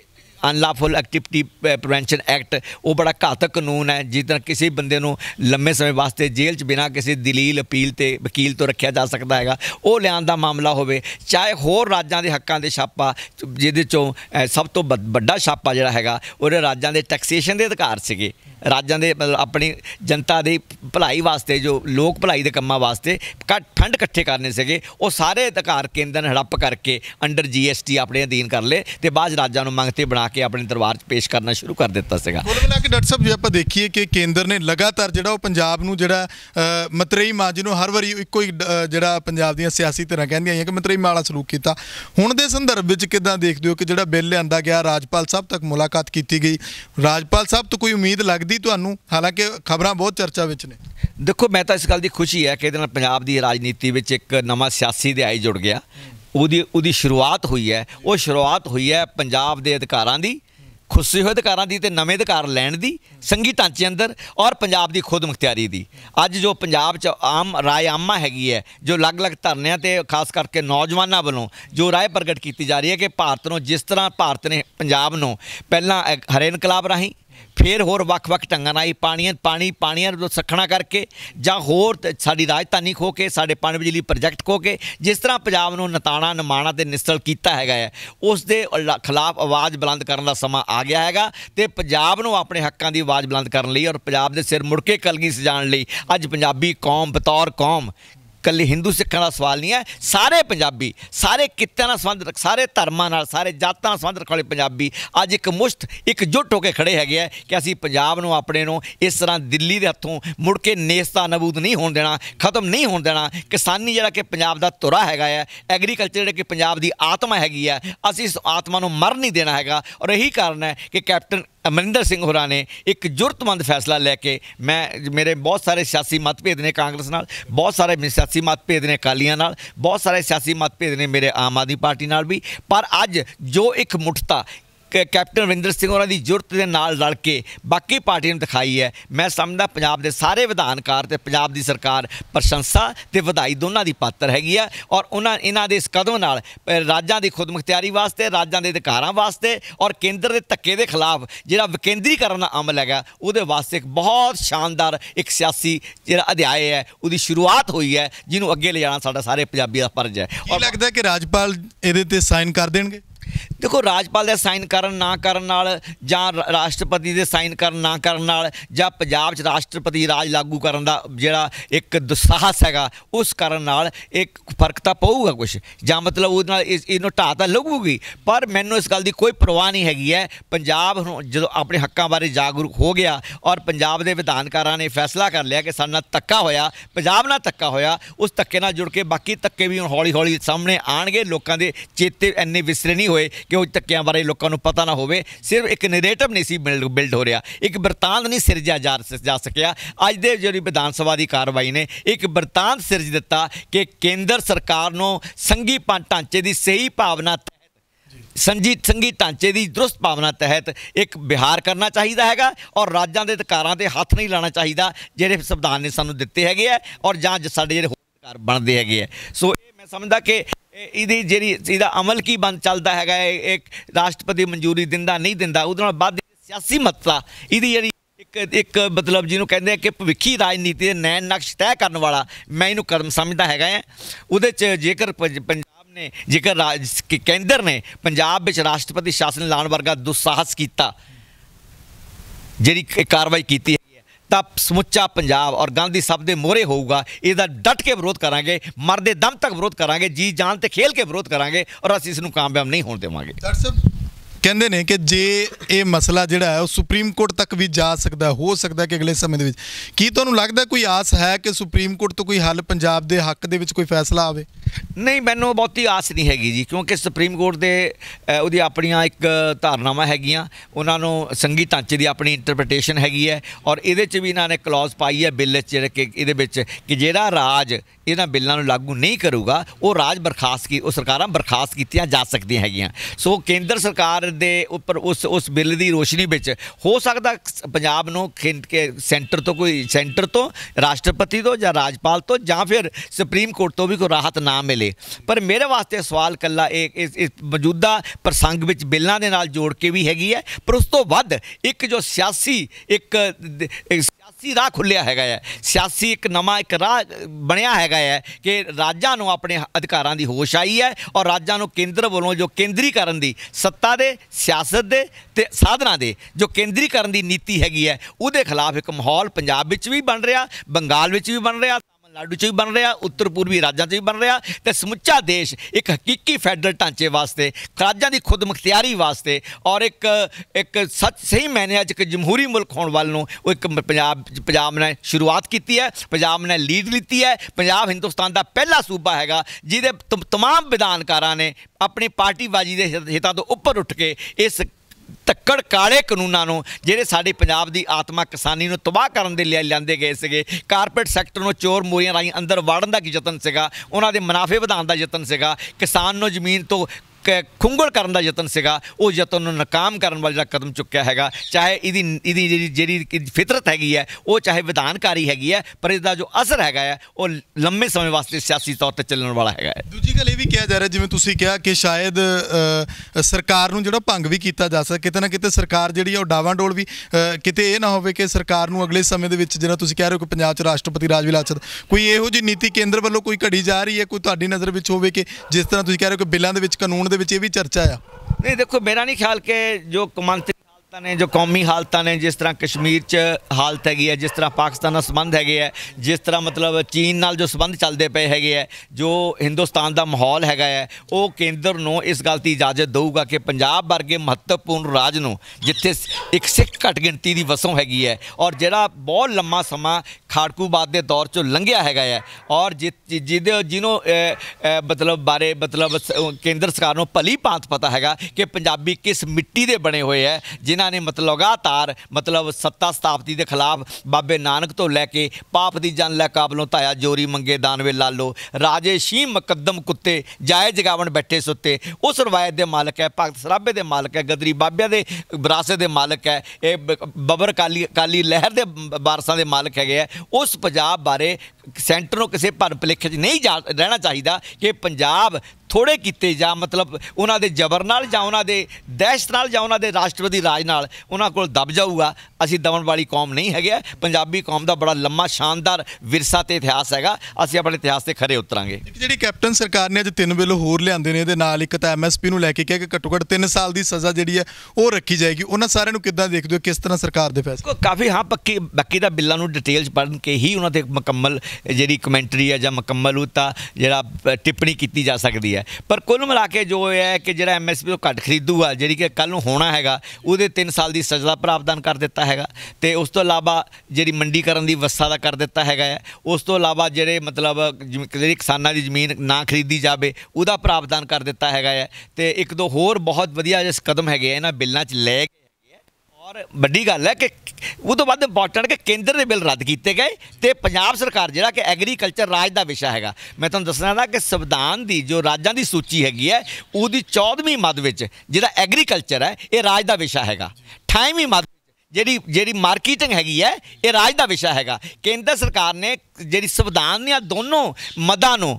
unlawful activity prevention act ਉਹ ਬੜਾ ਘਾਤਕ ਕਾਨੂੰਨ ਹੈ ਜਿਸ ਤਰ੍ਹਾਂ ਕਿਸੇ ਬੰਦੇ ਨੂੰ ਲੰਮੇ ਸਮੇਂ ਵਾਸਤੇ ਜੇਲ੍ਹ 'ਚ ਬਿਨਾਂ ਕਿਸੇ ਦਲੀਲ ਅਪੀਲ ਤੇ ਵਕੀਲ ਤੋਂ ਰੱਖਿਆ ਜਾ ਸਕਦਾ ਹੈਗਾ ਉਹ ਲਿਆਂ ਦਾ ਮਾਮਲਾ ਹੋਵੇ ਚਾਹੇ ਹੋਰ ਰਾਜਾਂ ਦੇ ਹੱਕਾਂ ਦੇ ਛਾਪਾ ਜਿਹਦੇ ਚੋਂ ਸਭ ਤੋਂ ਵੱਡਾ ਛਾਪਾ ਜਿਹੜਾ ਹੈਗਾ ਉਹਦੇ ਰਾਜਾਂ ਦੇ ਟੈਕਸੇਸ਼ਨ ਦੇ ਅਧਿਕਾਰ ਸੀਗੇ ਰਾਜਾਂ ਦੇ ਮਤਲਬ ਆਪਣੀ ਜਨਤਾ ਦੀ ਭਲਾਈ ਵਾਸਤੇ ਜੋ ਲੋਕ ਭਲਾਈ ਦੇ ਕੰਮਾਂ ਵਾਸਤੇ ਫੰਡ ਇਕੱਠੇ ਕਰਨੇ ਸੀਗੇ ਉਹ ਸਾਰੇ ਅਧਿਕਾਰ ਕੇਂਦਰ ਹੜੱਪ ਕਰਕੇ ਅੰਡਰ ਜੀਐਸਟੀ ਆਪਣੇ ਅਧੀਨ ਕਰ ਲਏ ਤੇ ਬਾਅਦ ਰਾਜਾਂ ਨੂੰ ਮੰਗਤੇ ਬਣਾ ਕੇ ਆਪਣੇ ਦਰਬਾਰ 'ਚ ਪੇਸ਼ ਕਰਨਾ ਸ਼ੁਰੂ ਕਰ ਦਿੱਤਾ ਸੀਗਾ ਕੁੱਲ ਮਿਲਾ ਕੇ ਡਾਕਟਰ ਸਾਹਿਬ ਜੇ ਆਪਾਂ ਦੇਖੀਏ ਕਿ ਕੇਂਦਰ ਨੇ ਲਗਾਤਾਰ ਜਿਹੜਾ ਉਹ ਪੰਜਾਬ ਨੂੰ ਜਿਹੜਾ ਮਤਰੇਈ ਮਾਂ ਜਿਹਨੂੰ ਹਰ ਵਾਰੀ ਇੱਕੋ ਹੀ ਜਿਹੜਾ ਪੰਜਾਬ ਦੀਆਂ ਸਿਆਸੀ ਧਿਰਾਂ ਕਹਿੰਦੀਆਂ ਆਈਆਂ ਕਿ ਮਤਰੇਈ ਮਾਂ ਵਾਲਾ ਸਲੂਕ ਕੀਤਾ ਹੁਣ ਦੇ ਸੰਦਰਭ ਵਿੱਚ ਕਿਦਾਂ ਦੇਖਦੇ ਹੋ ਕਿ ਜਿਹੜਾ ਬਿੱਲ ਲਿਆਂਦਾ ਗਿਆ ਰਾਜਪਾਲ ਸਾਹਿਬ ਤੱਕ ਮੁਲਾਕਾਤ ਕੀਤੀ ਗਈ ਰਾਜਪਾਲ ਸਾਹਿਬ ਤੋਂ ਕੋਈ ਉਮੀਦ ਲੱਗਦੀ ਤੁਹਾਨੂੰ ਹਾਲਾਂਕਿ ਖਬਰਾਂ ਬਹੁਤ ਚਰਚਾ ਵਿੱਚ ਨੇ ਦੇਖੋ ਮੈਂ ਤਾਂ ਇਸ ਗੱਲ ਦੀ ਖੁਸ਼ੀ ਹੈ ਕਿ ਇਹਦੇ ਨਾਲ ਪੰਜਾਬ ਦੀ ਰਾਜਨੀਤੀ ਵਿੱਚ ਇੱਕ ਨਵਾਂ ਸਿਆਸੀ ਆਈ ਜੁੜ ਗਿਆ ਉਹਦੀ ਉਹਦੀ ਸ਼ੁਰੂਆਤ ਹੋਈ ਹੈ ਉਹ ਸ਼ੁਰੂਆਤ ਹੋਈ ਹੈ ਪੰਜਾਬ ਦੇ ਅਧਿਕਾਰਾਂ ਦੀ ਖੁੱਸੇ ਹੋਏ ਅਧਿਕਾਰਾਂ ਦੀ ਤੇ ਨਵੇਂ ਅਧਿਕਾਰ ਲੈਣ ਦੀ ਸੰਗੀ ਢਾਂਚੇ ਅੰਦਰ ਔਰ ਪੰਜਾਬ ਦੀ ਖੁਦ ਮੁਖਤਿਆਰੀ ਦੀ ਅੱਜ ਜੋ ਪੰਜਾਬ 'ਚ ਆਮ ਰਾਏ ਆਮਾ ਹੈਗੀ ਹੈ ਜੋ ਅਲੱਗ-ਅਲੱਗ ਧਰਨਿਆਂ ਤੇ ਖਾਸ ਕਰਕੇ ਨੌਜਵਾਨਾਂ ਵੱਲੋਂ ਜੋ ਰਾਏ ਪ੍ਰਗਟ ਕੀਤੀ ਜਾ ਰਹੀ ਹੈ ਕਿ ਭਾਰਤ ਨੂੰ ਜਿਸ ਤਰ੍ਹਾਂ ਭਾਰਤ ਨੇ ਪੰਜਾਬ ਨੂੰ ਪਹਿਲਾਂ ਹਰੇ ਇਨਕਲਾਬ ਰਾਹੀਂ ਫੇਰ ਹੋਰ ਵੱਖ-ਵੱਖ ਢੰਗਾਂ ਨਾਲ ਪਾਣੀਆਂ ਪਾਣੀ ਪਾਣੀਆਂ ਨੂੰ ਸਖਣਾ ਕਰਕੇ ਜਾਂ ਹੋਰ ਸਾਡੀ ਰਾਜਧਾਨੀ ਖੋ ਕੇ ਸਾਡੇ ਪਾਣੀ ਬਿਜਲੀ ਪ੍ਰੋਜੈਕਟ ਖੋ ਕੇ ਜਿਸ ਤਰ੍ਹਾਂ ਪੰਜਾਬ ਨੂੰ ਨਤਾਣਾ ਨਮਾਣਾ ਤੇ ਨਿਸਤਲ ਕੀਤਾ ਹੈਗਾ ਹੈ ਉਸ ਦੇ ਖਿਲਾਫ ਆਵਾਜ਼ ਬੁਲੰਦ ਕਰਨ ਦਾ ਸਮਾਂ ਆ ਗਿਆ ਹੈਗਾ ਤੇ ਪੰਜਾਬ ਨੂੰ ਆਪਣੇ ਹੱਕਾਂ ਦੀ ਆਵਾਜ਼ ਬੁਲੰਦ ਕਰਨ ਲਈ ਔਰ ਪੰਜਾਬ ਦੇ ਸਿਰ ਮੁੜ ਕੇ ਕਲਗੀ ਸਜਾਣ ਲਈ ਅੱਜ ਪੰਜਾਬੀ ਕੌਮ ਬਤੌਰ ਕੌਮ ਕੱਲੇ ਹਿੰਦੂ ਸਿੱਖਾਂ ਦਾ ਸਵਾਲ ਨਹੀਂ ਹੈ ਸਾਰੇ ਪੰਜਾਬੀ ਸਾਰੇ ਕਿੱਤਿਆਂ ਨਾਲ ਸੰਬੰਧ ਰੱਖ ਸਾਰੇ ਧਰਮਾਂ ਨਾਲ ਸਾਰੇ ਜਾਤਾਂ ਨਾਲ ਸੰਬੰਧ ਰੱਖ ਵਾਲੇ ਪੰਜਾਬੀ ਅੱਜ ਇੱਕ ਮੁਸ਼ਤ ਇੱਕ ਜੁੱਟ ਹੋ ਕੇ ਖੜੇ ਹੈਗੇ ਆ ਕਿ ਅਸੀਂ ਪੰਜਾਬ ਨੂੰ ਆਪਣੇ ਨੂੰ ਇਸ ਤਰ੍ਹਾਂ ਦਿੱਲੀ ਦੇ ਹੱਥੋਂ ਮੁੜ ਕੇ ਨੇਸਤਾ ਨਬੂਦ ਨਹੀਂ ਹੋਣ ਦੇਣਾ ਖਤਮ ਨਹੀਂ ਹੋਣ ਦੇਣਾ ਕਿਸਾਨੀ ਜਿਹੜਾ ਕਿ ਪੰਜਾਬ ਦਾ ਤੁਰਾ ਹੈਗਾ ਹੈ ਐਗਰੀਕਲਚਰ ਜਿਹੜਾ ਕਿ ਪੰਜਾਬ ਦੀ ਆਤਮਾ ਹੈਗੀ ਹੈ ਅਸੀਂ ਇਸ ਆਤਮਾ ਨੂੰ ਮਰ ਨਹੀਂ ਦੇਣਾ ਹੈਗਾ ਔਰ ਇਹੀ ਕਾਰਨ ਹੈ ਕਿ ਕੈਪਟਨ ਅਮਰਿੰਦਰ ਸਿੰਘ ਹੋਰਾਂ ਨੇ ਇੱਕ ਜੁਰਤਮੰਦ ਫੈਸਲਾ ਲੈ ਕੇ ਮੈਂ ਮੇਰੇ ਬਹੁਤ ਸਾਰੇ ਸਿਆਸੀ ਮਤਭੇਦ ਨੇ ਕਾਂਗਰਸ ਨਾਲ ਬਹੁਤ ਸਾਰੇ ਸਿਆਸੀ ਮਤਭੇਦ ਨੇ ਕਾਲੀਆਂ ਨਾਲ ਬਹੁਤ ਸਾਰੇ ਸਿਆਸੀ ਮਤਭੇਦ ਨੇ ਮੇਰੇ ਆਮ ਆਦਮੀ ਪਾਰਟੀ ਨਾਲ ਵੀ ਪਰ ਅੱਜ ਜੋ ਇੱਕ ਮੁਠਤਾ ਕੈਪਟਨ ਰਵਿੰਦਰ ਸਿੰਘ ਉਹਨਾਂ ਦੀ ਜੁਰਤ ਦੇ ਨਾਲ ਲੜ ਕੇ ਬਾਕੀ ਪਾਰਟੀ ਨੂੰ ਦਿਖਾਈ ਹੈ ਮੈਂ ਸਮਝਦਾ ਪੰਜਾਬ ਦੇ ਸਾਰੇ ਵਿਧਾਨਕਾਰ ਤੇ ਪੰਜਾਬ ਦੀ ਸਰਕਾਰ ਪ੍ਰਸ਼ੰਸਾ ਤੇ ਵਧਾਈ ਦੋਨਾਂ ਦੀ ਪਾਤਰ ਹੈਗੀ ਆ ਔਰ ਉਹਨਾਂ ਇਹਨਾਂ ਦੇ ਇਸ ਕਦਮ ਨਾਲ ਰਾਜਾਂ ਦੀ ਖੁਦਮੁਖਤਿਆਰੀ ਵਾਸਤੇ ਰਾਜਾਂ ਦੇ ਅਧਿਕਾਰਾਂ ਵਾਸਤੇ ਔਰ ਕੇਂਦਰ ਦੇ ਧੱਕੇ ਦੇ ਖਿਲਾਫ ਜਿਹੜਾ ਵਿਕੇਂਦਰੀਕਰਨ ਦਾ ਅਮਲ ਹੈਗਾ ਉਹਦੇ ਵਾਸਤੇ ਇੱਕ ਬਹੁਤ ਸ਼ਾਨਦਾਰ ਇੱਕ ਸਿਆਸੀ ਜਿਹੜਾ ਅਧਿਆਇ ਹੈ ਉਹਦੀ ਸ਼ੁਰੂਆਤ ਹੋਈ ਹੈ ਜਿਹਨੂੰ ਅੱਗੇ ਲਿਜਾਣਾ ਸਾਡਾ ਸਾਰੇ ਪੰਜਾਬੀ ਦਾ ਫਰਜ਼ ਹੈ ਔਰ ਲੱਗਦਾ ਕਿ ਰਾਜਪਾਲ ਇਹਦੇ ਤੇ ਸਾਈਨ ਕਰ ਦੇਣਗੇ ਦੇਖੋ ਰਾਜਪਾਲ ਦੇ ਸਾਈਨ ਕਰਨ ਨਾ ਕਰਨ ਨਾਲ ਜਾਂ ਰਾਸ਼ਟਰਪਤੀ ਦੇ ਸਾਈਨ ਕਰਨ ਨਾ ਕਰਨ ਨਾਲ ਜਾਂ ਪੰਜਾਬ 'ਚ ਰਾਸ਼ਟਰਪਤੀ ਰਾਜ ਲਾਗੂ ਕਰਨ ਦਾ ਜਿਹੜਾ ਇੱਕ ਦੁਸਾਹਸ ਹੈਗਾ ਉਸ ਕਾਰਨ ਨਾਲ ਇੱਕ ਫਰਕ ਤਾਂ ਪਊਗਾ ਕੁਝ ਜਾਂ ਮਤਲਬ ਉਹਦੇ ਨਾਲ ਇਹਨੂੰ ਢਾਹ ਤਾਂ ਲੱਗੂਗੀ ਪਰ ਮੈਨੂੰ ਇਸ ਗੱਲ ਦੀ ਕੋਈ ਪਰਵਾਹ ਨਹੀਂ ਹੈਗੀ ਹੈ ਪੰਜਾਬ ਜਦੋਂ ਆਪਣੇ ਹੱਕਾਂ ਬਾਰੇ ਜਾਗਰੂਕ ਹੋ ਗਿਆ ਔਰ ਪੰਜਾਬ ਦੇ ਵਿਧਾਨਕਾਰਾਂ ਨੇ ਫੈਸਲਾ ਕਰ ਲਿਆ ਕਿ ਸਾਡੇ ਨਾਲ ਤੱਕਾ ਹੋਇਆ ਪੰਜਾਬ ਨਾਲ ਤੱਕਾ ਹੋਇਆ ਉਸ ਤੱਕੇ ਨਾਲ ਜੁੜ ਕੇ ਬਾਕੀ ਤੱਕੇ ਵੀ ਹੁਣ ਹੌਲੀ ਹੌਲੀ ਸਾਹਮਣੇ ਆਣਗੇ ਲੋਕਾਂ ਦੇ ਚੇਤੇ ਐਨੇ ਵਿਸਰੇ ਨਹੀਂ ਹੋਏ ਹੋਏ ਕਿ ਉਹ ਤੱਕਿਆਂ ਬਾਰੇ ਲੋਕਾਂ ਨੂੰ ਪਤਾ ਨਾ ਹੋਵੇ ਸਿਰਫ ਇੱਕ ਨੈਰੇਟਿਵ ਨਹੀਂ ਸੀ ਬਿਲਡ ਹੋ ਰਿਹਾ ਇੱਕ ਵਰਤਾਂਤ ਨਹੀਂ ਸਿਰਜਿਆ ਜਾ ਸਕਿਆ ਅੱਜ ਦੇ ਜਿਹੜੀ ਵਿਧਾਨ ਸਭਾ ਦੀ ਕਾਰਵਾਈ ਨੇ ਇੱਕ ਵਰਤਾਂਤ ਸਿਰਜ ਦਿੱਤਾ ਕਿ ਕੇਂਦਰ ਸਰਕਾਰ ਨੂੰ ਸੰਗੀ ਢਾਂਚੇ ਦੀ ਸਹੀ ਭਾਵਨਾ ਸੰਜੀਤ ਸੰਗੀ ਢਾਂਚੇ ਦੀ ਦਰਸਤ ਭਾਵਨਾ ਤਹਿਤ ਇੱਕ ਵਿਹਾਰ ਕਰਨਾ ਚਾਹੀਦਾ ਹੈਗਾ ਔਰ ਰਾਜਾਂ ਦੇ ਅਧਿਕਾਰਾਂ ਤੇ ਹੱਥ ਨਹੀਂ ਲਾਣਾ ਚਾਹੀਦਾ ਜਿਹੜੇ ਸੰਵਿਧਾਨ ਨੇ ਸਾਨੂੰ ਦਿੱਤੇ ਹੈਗੇ ਆ ਔਰ ਜਾਂ ਸਾਡੇ ਜਿਹੜੇ ਅਧਿਕਾਰ ਬਣਦੇ ਹੈਗੇ ਆ ਸੋ ਇਹ ਮੈਂ ਸਮਝਦਾ ਕਿ ਇਹਦੀ ਜਿਹੜੀ ਇਹਦਾ ਅਮਲ ਕੀ ਬੰਦ ਚੱਲਦਾ ਹੈਗਾ ਇੱਕ ਰਾਸ਼ਟਰਪਤੀ ਮਨਜ਼ੂਰੀ ਦਿੰਦਾ ਨਹੀਂ ਦਿੰਦਾ ਉਹਦੇ ਨਾਲ ਬਾਅਦ ਸਿਆਸੀ ਮਤਲਾ ਇਹਦੀ ਜਿਹੜੀ ਇੱਕ ਇੱਕ ਮਤਲਬ ਜਿਹਨੂੰ ਕਹਿੰਦੇ ਆ ਕਿ ਭਵਿੱਖੀ ਰਾਜਨੀਤੀ ਦੇ ਨੈਣ ਨਕਸ਼ ਤੈਅ ਕਰਨ ਵਾਲਾ ਮੈਂ ਇਹਨੂੰ ਕਰਮ ਸਮਝਦਾ ਹੈਗਾ ਆ ਉਹਦੇ ਚ ਜੇਕਰ ਪੰਜਾਬ ਨੇ ਜੇਕਰ ਰਾਜ ਕੇਂਦਰ ਨੇ ਪੰਜਾਬ ਵਿੱਚ ਰਾਸ਼ਟਰਪਤੀ ਸ਼ਾਸਨ ਲਾਉਣ ਵਰਗਾ ਦੁਸਾਹਸ ਕੀਤਾ ਜਿਹੜੀ ਕਾਰਵਾਈ ਕੀਤੀ ਤਾਂ ਸਮੁੱਚਾ ਪੰਜਾਬ ਔਰ ਗਾਂਧੀ ਸਭ ਦੇ ਮੋਹਰੇ ਹੋਊਗਾ ਇਹਦਾ ਡਟ ਕੇ ਵਿਰੋਧ ਕਰਾਂਗੇ ਮਰਦੇ ਦਮ ਤੱਕ ਵਿਰੋਧ ਕਰਾਂਗੇ ਜੀ ਜਾਨ ਤੇ ਖੇਲ ਕੇ ਵਿਰੋਧ ਕਰਾਂਗੇ ਔਰ ਅਸੀਂ ਇਸ ਨੂੰ ਕਾਮਯਾਬ ਨਹੀਂ ਹੋਣ ਦੇਵਾਂਗੇ ਡਾਕਟਰ ਸਾਹਿਬ ਕਹਿੰਦੇ ਨੇ ਕਿ ਜੇ ਇਹ ਮਸਲਾ ਜਿਹੜਾ ਹੈ ਉਹ ਸੁਪਰੀਮ ਕੋਰਟ ਤੱਕ ਵੀ ਜਾ ਸਕਦਾ ਹੋ ਸਕਦਾ ਕਿ ਅਗਲੇ ਸਮੇਂ ਦੇ ਵਿੱਚ ਕੀ ਤੁਹਾਨੂੰ ਲੱਗਦਾ ਕੋਈ ਆਸ ਹੈ ਕਿ ਸੁਪਰੀਮ ਕੋਰਟ ਤੋਂ ਕੋਈ ਹੱਲ ਪੰਜਾਬ ਦੇ ਹੱਕ ਦੇ ਵਿੱਚ ਕੋਈ ਫੈਸਲਾ ਆਵੇ ਨਹੀਂ ਮੈਨੂੰ ਬਹੁਤੀ ਆਸ ਨਹੀਂ ਹੈਗੀ ਜੀ ਕਿਉਂਕਿ ਸੁਪਰੀਮ ਕੋਰਟ ਦੇ ਉਹਦੀ ਆਪਣੀਆਂ ਇੱਕ ਧਾਰਨਾਵਾਂ ਹੈਗੀਆਂ ਉਹਨਾਂ ਨੂੰ ਸੰਗੀ ਢਾਂਚੇ ਦੀ ਆਪਣੀ ਇੰਟਰਪ੍ਰੀਟੇਸ਼ਨ ਹੈਗੀ ਹੈ ਔਰ ਇਹਦੇ 'ਚ ਵੀ ਇਹਨਾਂ ਨੇ ਕਲੌਜ਼ ਪਾਈ ਹੈ ਬਿੱਲ 'ਚ ਜਿਹੜੇ ਕਿ ਇਹਦੇ ਵਿੱਚ ਕਿ ਜਿਹੜਾ ਰਾਜ ਇਹਨਾਂ ਬਿੱਲਾਂ ਨੂੰ ਲਾਗੂ ਨਹੀਂ ਕਰੂਗਾ ਉਹ ਰਾਜ ਬਰਖਾਸਤ ਕੀ ਉਹ ਸਰਕਾਰਾਂ ਬਰਖਾਸਤ ਕੀਤੀਆਂ ਜਾ ਸਕਦੀਆਂ ਹੈਗੀਆਂ ਸੋ ਕੇਂਦਰ ਸਰਕਾਰ ਦੇ ਉੱਪਰ ਉਸ ਉਸ ਬਿੱਲ ਦੀ ਰੋਸ਼ਨੀ ਵਿੱਚ ਹੋ ਸਕਦਾ ਪੰਜਾਬ ਨੂੰ ਖਿੰਡ ਕੇ ਸੈਂਟਰ ਤੋਂ ਕੋਈ ਸੈਂਟਰ ਤੋਂ ਰਾਸ਼ਟਰਪਤੀ ਤੋਂ ਜਾਂ ਰਾਜਪਾਲ ਤੋਂ ਜਾਂ ਫਿਰ ਸੁਪਰੀਮ ਕੋਰਟ ਤੋਂ ਵੀ ਕੋਈ ਰਾਹਤ ਨਾ ਮਿਲੇ ਪਰ ਮੇਰੇ ਵਾਸਤੇ ਸਵਾਲ ਕੱਲਾ ਇਹ ਇਸ ਮੌਜੂਦਾ ਪ੍ਰਸੰਗ ਵਿੱਚ ਬਿੱਲਾਂ ਦੇ ਨਾਲ ਜੋੜ ਕੇ ਵੀ ਹੈਗੀ ਹੈ ਪਰ ਉਸ ਤੋਂ ਵੱਧ ਇੱਕ ਜੋ ਸਿਆਸੀ ਇੱਕ ਸਿਆਸੀ ਰਾਹ ਖੁੱਲਿਆ ਹੈਗਾ ਹੈ ਸਿਆਸੀ ਇੱਕ ਨਵਾਂ ਇੱਕ ਰਾਹ ਬਣਿਆ ਹੈਗਾ ਹੈ ਕਿ ਰਾਜਾਂ ਨੂੰ ਆਪਣੇ ਅਧਿਕਾਰਾਂ ਦੀ ਹੋਸ਼ ਆਈ ਹੈ ਔਰ ਰਾਜਾਂ ਨੂੰ ਕੇਂਦਰ ਵੱਲੋਂ ਜੋ ਕੇਂਦਰੀਕਰਨ ਦੀ ਸੱਤਾ ਦੇ ਸਿਆਸਤ ਦੇ ਤੇ ਸਾਧਨਾ ਦੇ ਜੋ ਕੇਂਦਰੀਕਰਨ ਦੀ ਨੀਤੀ ਹੈਗੀ ਹੈ ਉਹਦੇ ਖਿਲਾਫ ਇੱਕ ਮਾਹੌਲ ਪੰਜਾਬ ਵਿੱਚ ਵੀ ਬਣ ਰਿਹਾ ਬੰਗਾਲ ਵਿੱਚ ਵੀ ਬਣ ਰਿਹਾ ਲਾਡੂ ਚ ਵੀ ਬਣ ਰਿਹਾ ਉੱਤਰ ਪੂਰਬੀ ਰਾਜਾਂ ਚ ਵੀ ਬਣ ਰਿਹਾ ਤੇ ਸਮੁੱਚਾ ਦੇਸ਼ ਇੱਕ ਹਕੀਕੀ ਫੈਡਰਲ ਢਾਂਚੇ ਵਾਸਤੇ ਰਾਜਾਂ ਦੀ ਖੁਦਮੁਖਤਿਆਰੀ ਵਾਸਤੇ ਔਰ ਇੱਕ ਇੱਕ ਸੱਚ ਸਹੀ ਮੈਨੇ ਅੱਜ ਇੱਕ ਜਮਹੂਰੀ ਮੁਲਕ ਹੋਣ ਵੱਲ ਨੂੰ ਉਹ ਇੱਕ ਪੰਜਾਬ ਪੰਜਾਬ ਨੇ ਸ਼ੁਰੂਆਤ ਕੀਤੀ ਹੈ ਪੰਜਾਬ ਨੇ ਲੀਡ ਲਿੱਤੀ ਹੈ ਪੰਜਾਬ ਹਿੰਦੁਸਤਾਨ ਦਾ ਪਹਿਲਾ ਸੂਬਾ ਹੈਗਾ ਜਿਹਦੇ ਤਮਾਮ ਵਿਧਾਨਕਾਰਾਂ ਨੇ ਆਪਣੀ ਬਾਜੀ ਦੇ ਹਿੱਤਾਂ ਤੋਂ ਉੱਪਰ ਉੱਠ ਕੇ ਇਸ ਤੱਕੜ ਕਾਲੇ ਕਾਨੂੰਨਾਂ ਨੂੰ ਜਿਹੜੇ ਸਾਡੇ ਪੰਜਾਬ ਦੀ ਆਤਮਾ ਕਿਸਾਨੀ ਨੂੰ ਤਬਾਹ ਕਰਨ ਦੇ ਲਈ ਲਿਆਂਦੇ ਗਏ ਸੀਗੇ ਕਾਰਪੋਰੇਟ ਸੈਕਟਰ ਨੂੰ ਚੋਰ ਮੋਰੀਆਂ ਰਾਹੀਂ ਅੰਦਰ ਵੜਨ ਦਾ ਕੀ ਯਤਨ ਸੀਗਾ ਉਹਨਾਂ ਦੇ ਮੁਨਾਫੇ ਵਧਾਉਣ ਦਾ ਯਤਨ ਸੀਗਾ ਕਿਸਾਨ ਨੂੰ ਜ਼ਮੀਨ ਤੋਂ ਖੁੰਗਲ ਕਰਨ ਦਾ ਯਤਨ ਸੀਗਾ ਉਹ ਯਤਨ ਨੂੰ ਨਾਕਾਮ ਕਰਨ ਵਾਲਾ ਜਿਹੜਾ ਕਦਮ ਚੁੱਕਿਆ ਹੈਗਾ ਚਾਹੇ ਇਹਦੀ ਇਹਦੀ ਜਿਹੜੀ ਜਿਹੜੀ ਫਿਤਰਤ ਹੈਗੀ ਹੈ ਉਹ ਚਾਹੇ ਵਿਧਾਨਕਾਰੀ ਹੈਗੀ ਹੈ ਪਰ ਇਸ ਦਾ ਜੋ ਅਸਰ ਹੈਗਾ ਹੈ ਉਹ ਲੰਮੇ ਸਮੇਂ ਵਾਸਤੇ ਸਿਆਸੀ ਤੌਰ ਤੇ ਚੱਲਣ ਵਾਲਾ ਹੈਗਾ ਹੈ ਦੂਜੀ ਗੱਲ ਇਹ ਵੀ ਕਿਹਾ ਜਾ ਰਿਹਾ ਜਿਵੇਂ ਤੁਸੀਂ ਕਿਹਾ ਕਿ ਸ਼ਾਇਦ ਸਰਕਾਰ ਨੂੰ ਜਿਹੜਾ ਭੰਗ ਵੀ ਕੀਤਾ ਜਾ ਸਕਦਾ ਕਿਤੇ ਨਾ ਕਿਤੇ ਸਰਕਾਰ ਜਿਹੜੀ ਹੈ ਉਹ ਡੋਲ ਵੀ ਕਿਤੇ ਇਹ ਨਾ ਹੋਵੇ ਕਿ ਸਰਕਾਰ ਨੂੰ ਅਗਲੇ ਸਮੇਂ ਦੇ ਵਿੱਚ ਜਿਹੜਾ ਤੁਸੀਂ ਕਹਿ ਰਹੇ ਹੋ ਕਿ ਪੰਜਾਬ 'ਚ ਰਾਸ਼ਟਰਪਤੀ ਰਾਜ ਵੀ ਲਾ ਸਕਦਾ ਕੋਈ ਇਹੋ ਜੀ ਨੀਤੀ ਕੇਂਦਰ ਵੱਲੋਂ ਕੋਈ ਘੜੀ ਜਾ ਰਹੀ ਹੈ ਕੋਈ ਤੁਹਾਡੀ ਨਜ਼ਰ ਵਿੱਚ ਹੋਵੇ ਕਿ ਜਿਸ ਤਰ੍ਹਾਂ ਤੁਸੀਂ ਕਹਿ ਰਹੇ ਹੋ ਕਿ ਬਿੱਲਾਂ ਦੇ ਵਿੱਚ ਕਾਨੂੰਨ ਦੇ ਵਿੱਚ ਇਹ ਵੀ ਚਰਚਾ ਆ ਨਹੀਂ ਦੇਖੋ ਮੇਰਾ ਨਹੀਂ ਖਿਆਲ ਕਿ ਜੋ ਕਮਾਂਤਰੀ ਹਾਲਤਾਂ ਨੇ ਜੋ ਕੌਮੀ ਹਾਲਤਾਂ ਨੇ ਜਿਸ ਤਰ੍ਹਾਂ ਕਸ਼ਮੀਰ 'ਚ ਹਾਲਤ ਹੈਗੀ ਹੈ ਜਿਸ ਤਰ੍ਹਾਂ ਪਾਕਿਸਤਾਨ ਨਾਲ ਸੰਬੰਧ ਹੈਗੇ ਹੈ ਜਿਸ ਤਰ੍ਹਾਂ ਮਤਲਬ ਚੀਨ ਨਾਲ ਜੋ ਸੰਬੰਧ ਚੱਲਦੇ ਪਏ ਹੈਗੇ ਹੈ ਜੋ ਹਿੰਦੁਸਤਾਨ ਦਾ ਮਾਹੌਲ ਹੈਗਾ ਹੈ ਉਹ ਕੇਂਦਰ ਨੂੰ ਇਸ ਗੱਲ ਦੀ ਇਜਾਜ਼ਤ ਦੇਊਗਾ ਕਿ ਪੰਜਾਬ ਵਰਗੇ ਮਹੱਤਵਪੂਰਨ ਰਾਜ ਨੂੰ ਜਿੱਥੇ ਇੱਕ ਸਿੱਖ ਘਟ ਗਿਣਤੀ ਦੀ ਵਸੋਂ ਹੈਗੀ ਹੈ ਔਰ ਜਿਹੜਾ ਬਹੁਤ ਲੰਮਾ ਸਮਾਂ ਖਾੜਕੂਬਾਦ ਦੇ ਦੌਰ ਚੋਂ ਲੰਘਿਆ ਹੈਗਾ ਹੈ ਔਰ ਜਿਹਦੇ ਜਿਹਨੋਂ ਮਤਲਬ ਬਾਰੇ ਮਤਲਬ ਕੇਂਦਰ ਸਰਕਾਰ ਨੂੰ ਭਲੀ ਭਾਂਤ ਪਤਾ ਹੈਗਾ ਕਿ ਪੰਜਾਬੀ ਕਿਸ ਮਿੱਟੀ ਦੇ ਬਣੇ ਹੋਏ ਹੈ ਜਿਨ੍ਹਾਂ ਨੇ ਮਤਲਬ ਲਗਾਤਾਰ ਮਤਲਬ ਸੱਤਾ ਸਥਾਪਤੀ ਦੇ ਖਿਲਾਫ ਬਾਬੇ ਨਾਨਕ ਤੋਂ ਲੈ ਕੇ ਪਾਪ ਦੀ ਜਨ ਲੈ ਕਾਬਲੋਂ ਧਾਇਆ ਜੋਰੀ ਮੰਗੇ ਦਾਨਵੇ ਲਾਲੋ ਰਾਜੇ ਸ਼ੀ ਮਕਦਮ ਕੁੱਤੇ ਜਾਇ ਜਗਾਵਣ ਬੈਠੇ ਸੁੱਤੇ ਉਸ ਰਵਾਇਤ ਦੇ ਮਾਲਕ ਹੈ ਭਗਤ ਸਰਾਭੇ ਦੇ ਮਾਲਕ ਹੈ ਗਦਰੀ ਬਾਬਿਆਂ ਦੇ ਵਿਰਾਸਤ ਦੇ ਮਾਲਕ ਹੈ ਇਹ ਬਬਰ ਕਾਲੀ ਕਾਲੀ ਲਹਿਰ ਦੇ ਵਾਰਸਾਂ ਦੇ ਮਾਲਕ ਹੈਗੇ ਆ ਉਸ ਪੰਜਾਬ ਬਾਰੇ ਸੈਂਟਰ ਨੂੰ ਕਿਸੇ ਭਰਮ 'ਚ ਨਹੀਂ ਰਹਿਣਾ ਚਾਹੀਦਾ ਕਿ ਪੰਜਾਬ ਥੋੜੇ ਕੀਤੇ ਜਾਂ ਮਤਲਬ ਉਹਨਾਂ ਦੇ ਜ਼ਬਰ ਨਾਲ ਜਾਂ ਉਹਨਾਂ ਦੇ ਦਹਿਸ਼ਤ ਨਾਲ ਜਾਂ ਉਹਨਾਂ ਦੇ ਰਾਸ਼ਟਰਪਤੀ ਰਾਜ ਨਾਲ ਉਹਨਾਂ ਕੋਲ ਦਬ ਜਾਊਗਾ ਅਸੀਂ ਦਮਨ ਵਾਲੀ ਕੌਮ ਨਹੀਂ ਹੈਗੇ ਪੰਜਾਬੀ ਕੌਮ ਦਾ ਬੜਾ ਲੰਮਾ ਸ਼ਾਨਦਾਰ ਵਿਰਸਾ ਤੇ ਇਤਿਹਾਸ ਹੈਗਾ ਅਸੀਂ ਆਪਣੇ ਇਤਿਹਾਸ ਤੇ ਖਰੇ ਉਤਰਾਂਗੇ ਜਿਹੜੀ ਕੈਪਟਨ ਸਰਕਾਰ ਨੇ ਅੱਜ ਤਿੰਨ ਬਿੱਲ ਹੋਰ ਲਿਆਂਦੇ ਨੇ ਇਹਦੇ ਨਾਲ ਇੱਕ ਤਾਂ ਐਮਐਸਪੀ ਨੂੰ ਲੈ ਕੇ ਕਿਹਾ ਕਿ ਘੱਟੋ ਘੱਟ 3 ਸਾਲ ਦੀ ਸਜ਼ਾ ਜਿਹੜੀ ਹੈ ਉਹ ਰੱਖੀ ਜਾਏਗੀ ਉਹਨਾਂ ਸਾਰਿਆਂ ਨੂੰ ਕਿੱਦਾਂ ਦੇਖਦੇ ਹੋ ਕਿਸ ਤਰ੍ਹਾਂ ਸਰਕਾਰ ਦੇ ਫੈਸਲੇ ਕਾਫੀ ਹਾਂ ਪੱਕੀ ਬਾਕੀ ਦਾ ਬਿੱਲਾਂ ਨੂੰ ਡਿਟੇਲ ਚ ਪੜਨ ਕੇ ਹੀ ਉਹਨਾਂ ਤੇ ਮੁਕੰਮਲ ਜਿਹੜੀ ਕਮੈਂਟਰੀ ਹੈ ਜਾਂ ਮੁਕੰਮਲ ਉਹ ਤਾਂ ਜਿਹੜਾ ਟਿੱਪਣੀ ਕੀਤੀ ਜਾ ਸਕਦੀ ਹੈ ਹੈ ਪਰ ਕੁੱਲ ਮਿਲਾ ਕੇ ਜੋ ਹੈ ਕਿ ਜਿਹੜਾ ਐਮਐਸਪੀ ਤੋਂ ਘੱਟ ਖਰੀਦੂ ਆ ਜਿਹੜੀ ਕਿ ਕੱਲ ਨੂੰ ਹੋਣਾ ਹੈਗਾ ਉਹਦੇ 3 ਸਾਲ ਦੀ ਸਜ਼ਾ ਪ੍ਰਾਵਧਾਨ ਕਰ ਦਿੱਤਾ ਹੈਗਾ ਤੇ ਉਸ ਤੋਂ ਇਲਾਵਾ ਜਿਹੜੀ ਮੰਡੀ ਕਰਨ ਦੀ ਵਸਾ ਦਾ ਕਰ ਦਿੱਤਾ ਹੈਗਾ ਉਸ ਤੋਂ ਇਲਾਵਾ ਜਿਹੜੇ ਮਤਲਬ ਜਿਹੜੀ ਕਿਸਾਨਾਂ ਦੀ ਜ਼ਮੀਨ ਨਾ ਖਰੀਦੀ ਜਾਵੇ ਉਹਦਾ ਪ੍ਰਾਵਧਾਨ ਕਰ ਦਿੱਤਾ ਹੈਗਾ ਹੈ ਤੇ ਇੱਕ ਦੋ ਹੋਰ ਬਹੁਤ ਵਧੀਆ ਜਿਸ ਕਦਮ ਹੈਗੇ ਇਹਨਾਂ ਬਿੱਲਾਂ 'ਚ ਲੈ ਔਰ ਵੱਡੀ ਗੱਲ ਹੈ ਕਿ ਉਹ ਤੋਂ ਬਾਅਦ ਇੰਪੋਰਟੈਂਟ ਕਿ ਕੇਂਦਰ ਦੇ ਬਿੱਲ ਰੱਦ ਕੀਤੇ ਗਏ ਤੇ ਪੰਜਾਬ ਸਰਕਾਰ ਜਿਹੜਾ ਕਿ ਐਗਰੀਕਲਚਰ ਰਾਜ ਦਾ ਵਿਸ਼ਾ ਹੈਗਾ ਮੈਂ ਤੁਹਾਨੂੰ ਦੱਸਣਾ ਦਾ ਕਿ ਸੰਵਿਧਾਨ ਦੀ ਜੋ ਰਾਜਾਂ ਦੀ ਸੂਚੀ ਹੈਗੀ ਹੈ ਉਹਦੀ 14ਵੀਂ ਮੱਦ ਵਿੱਚ ਜਿਹੜਾ ਐਗਰੀਕਲਚਰ ਹੈ ਇਹ ਰਾਜ ਦਾ ਵਿਸ਼ਾ ਹੈਗਾ 28ਵੀਂ ਮੱਦ ਜਿਹੜੀ ਜਿਹੜੀ ਮਾਰਕੀਟਿੰਗ ਹੈਗੀ ਹੈ ਇਹ ਰਾਜ ਦਾ ਵਿਸ਼ਾ ਹੈਗਾ ਕੇਂਦਰ ਸਰਕਾਰ ਨੇ ਜਿਹੜੀ ਸੰਵਿਧਾਨ ਦੀਆਂ ਦੋਨੋਂ ਮਦਾਂ ਨੂੰ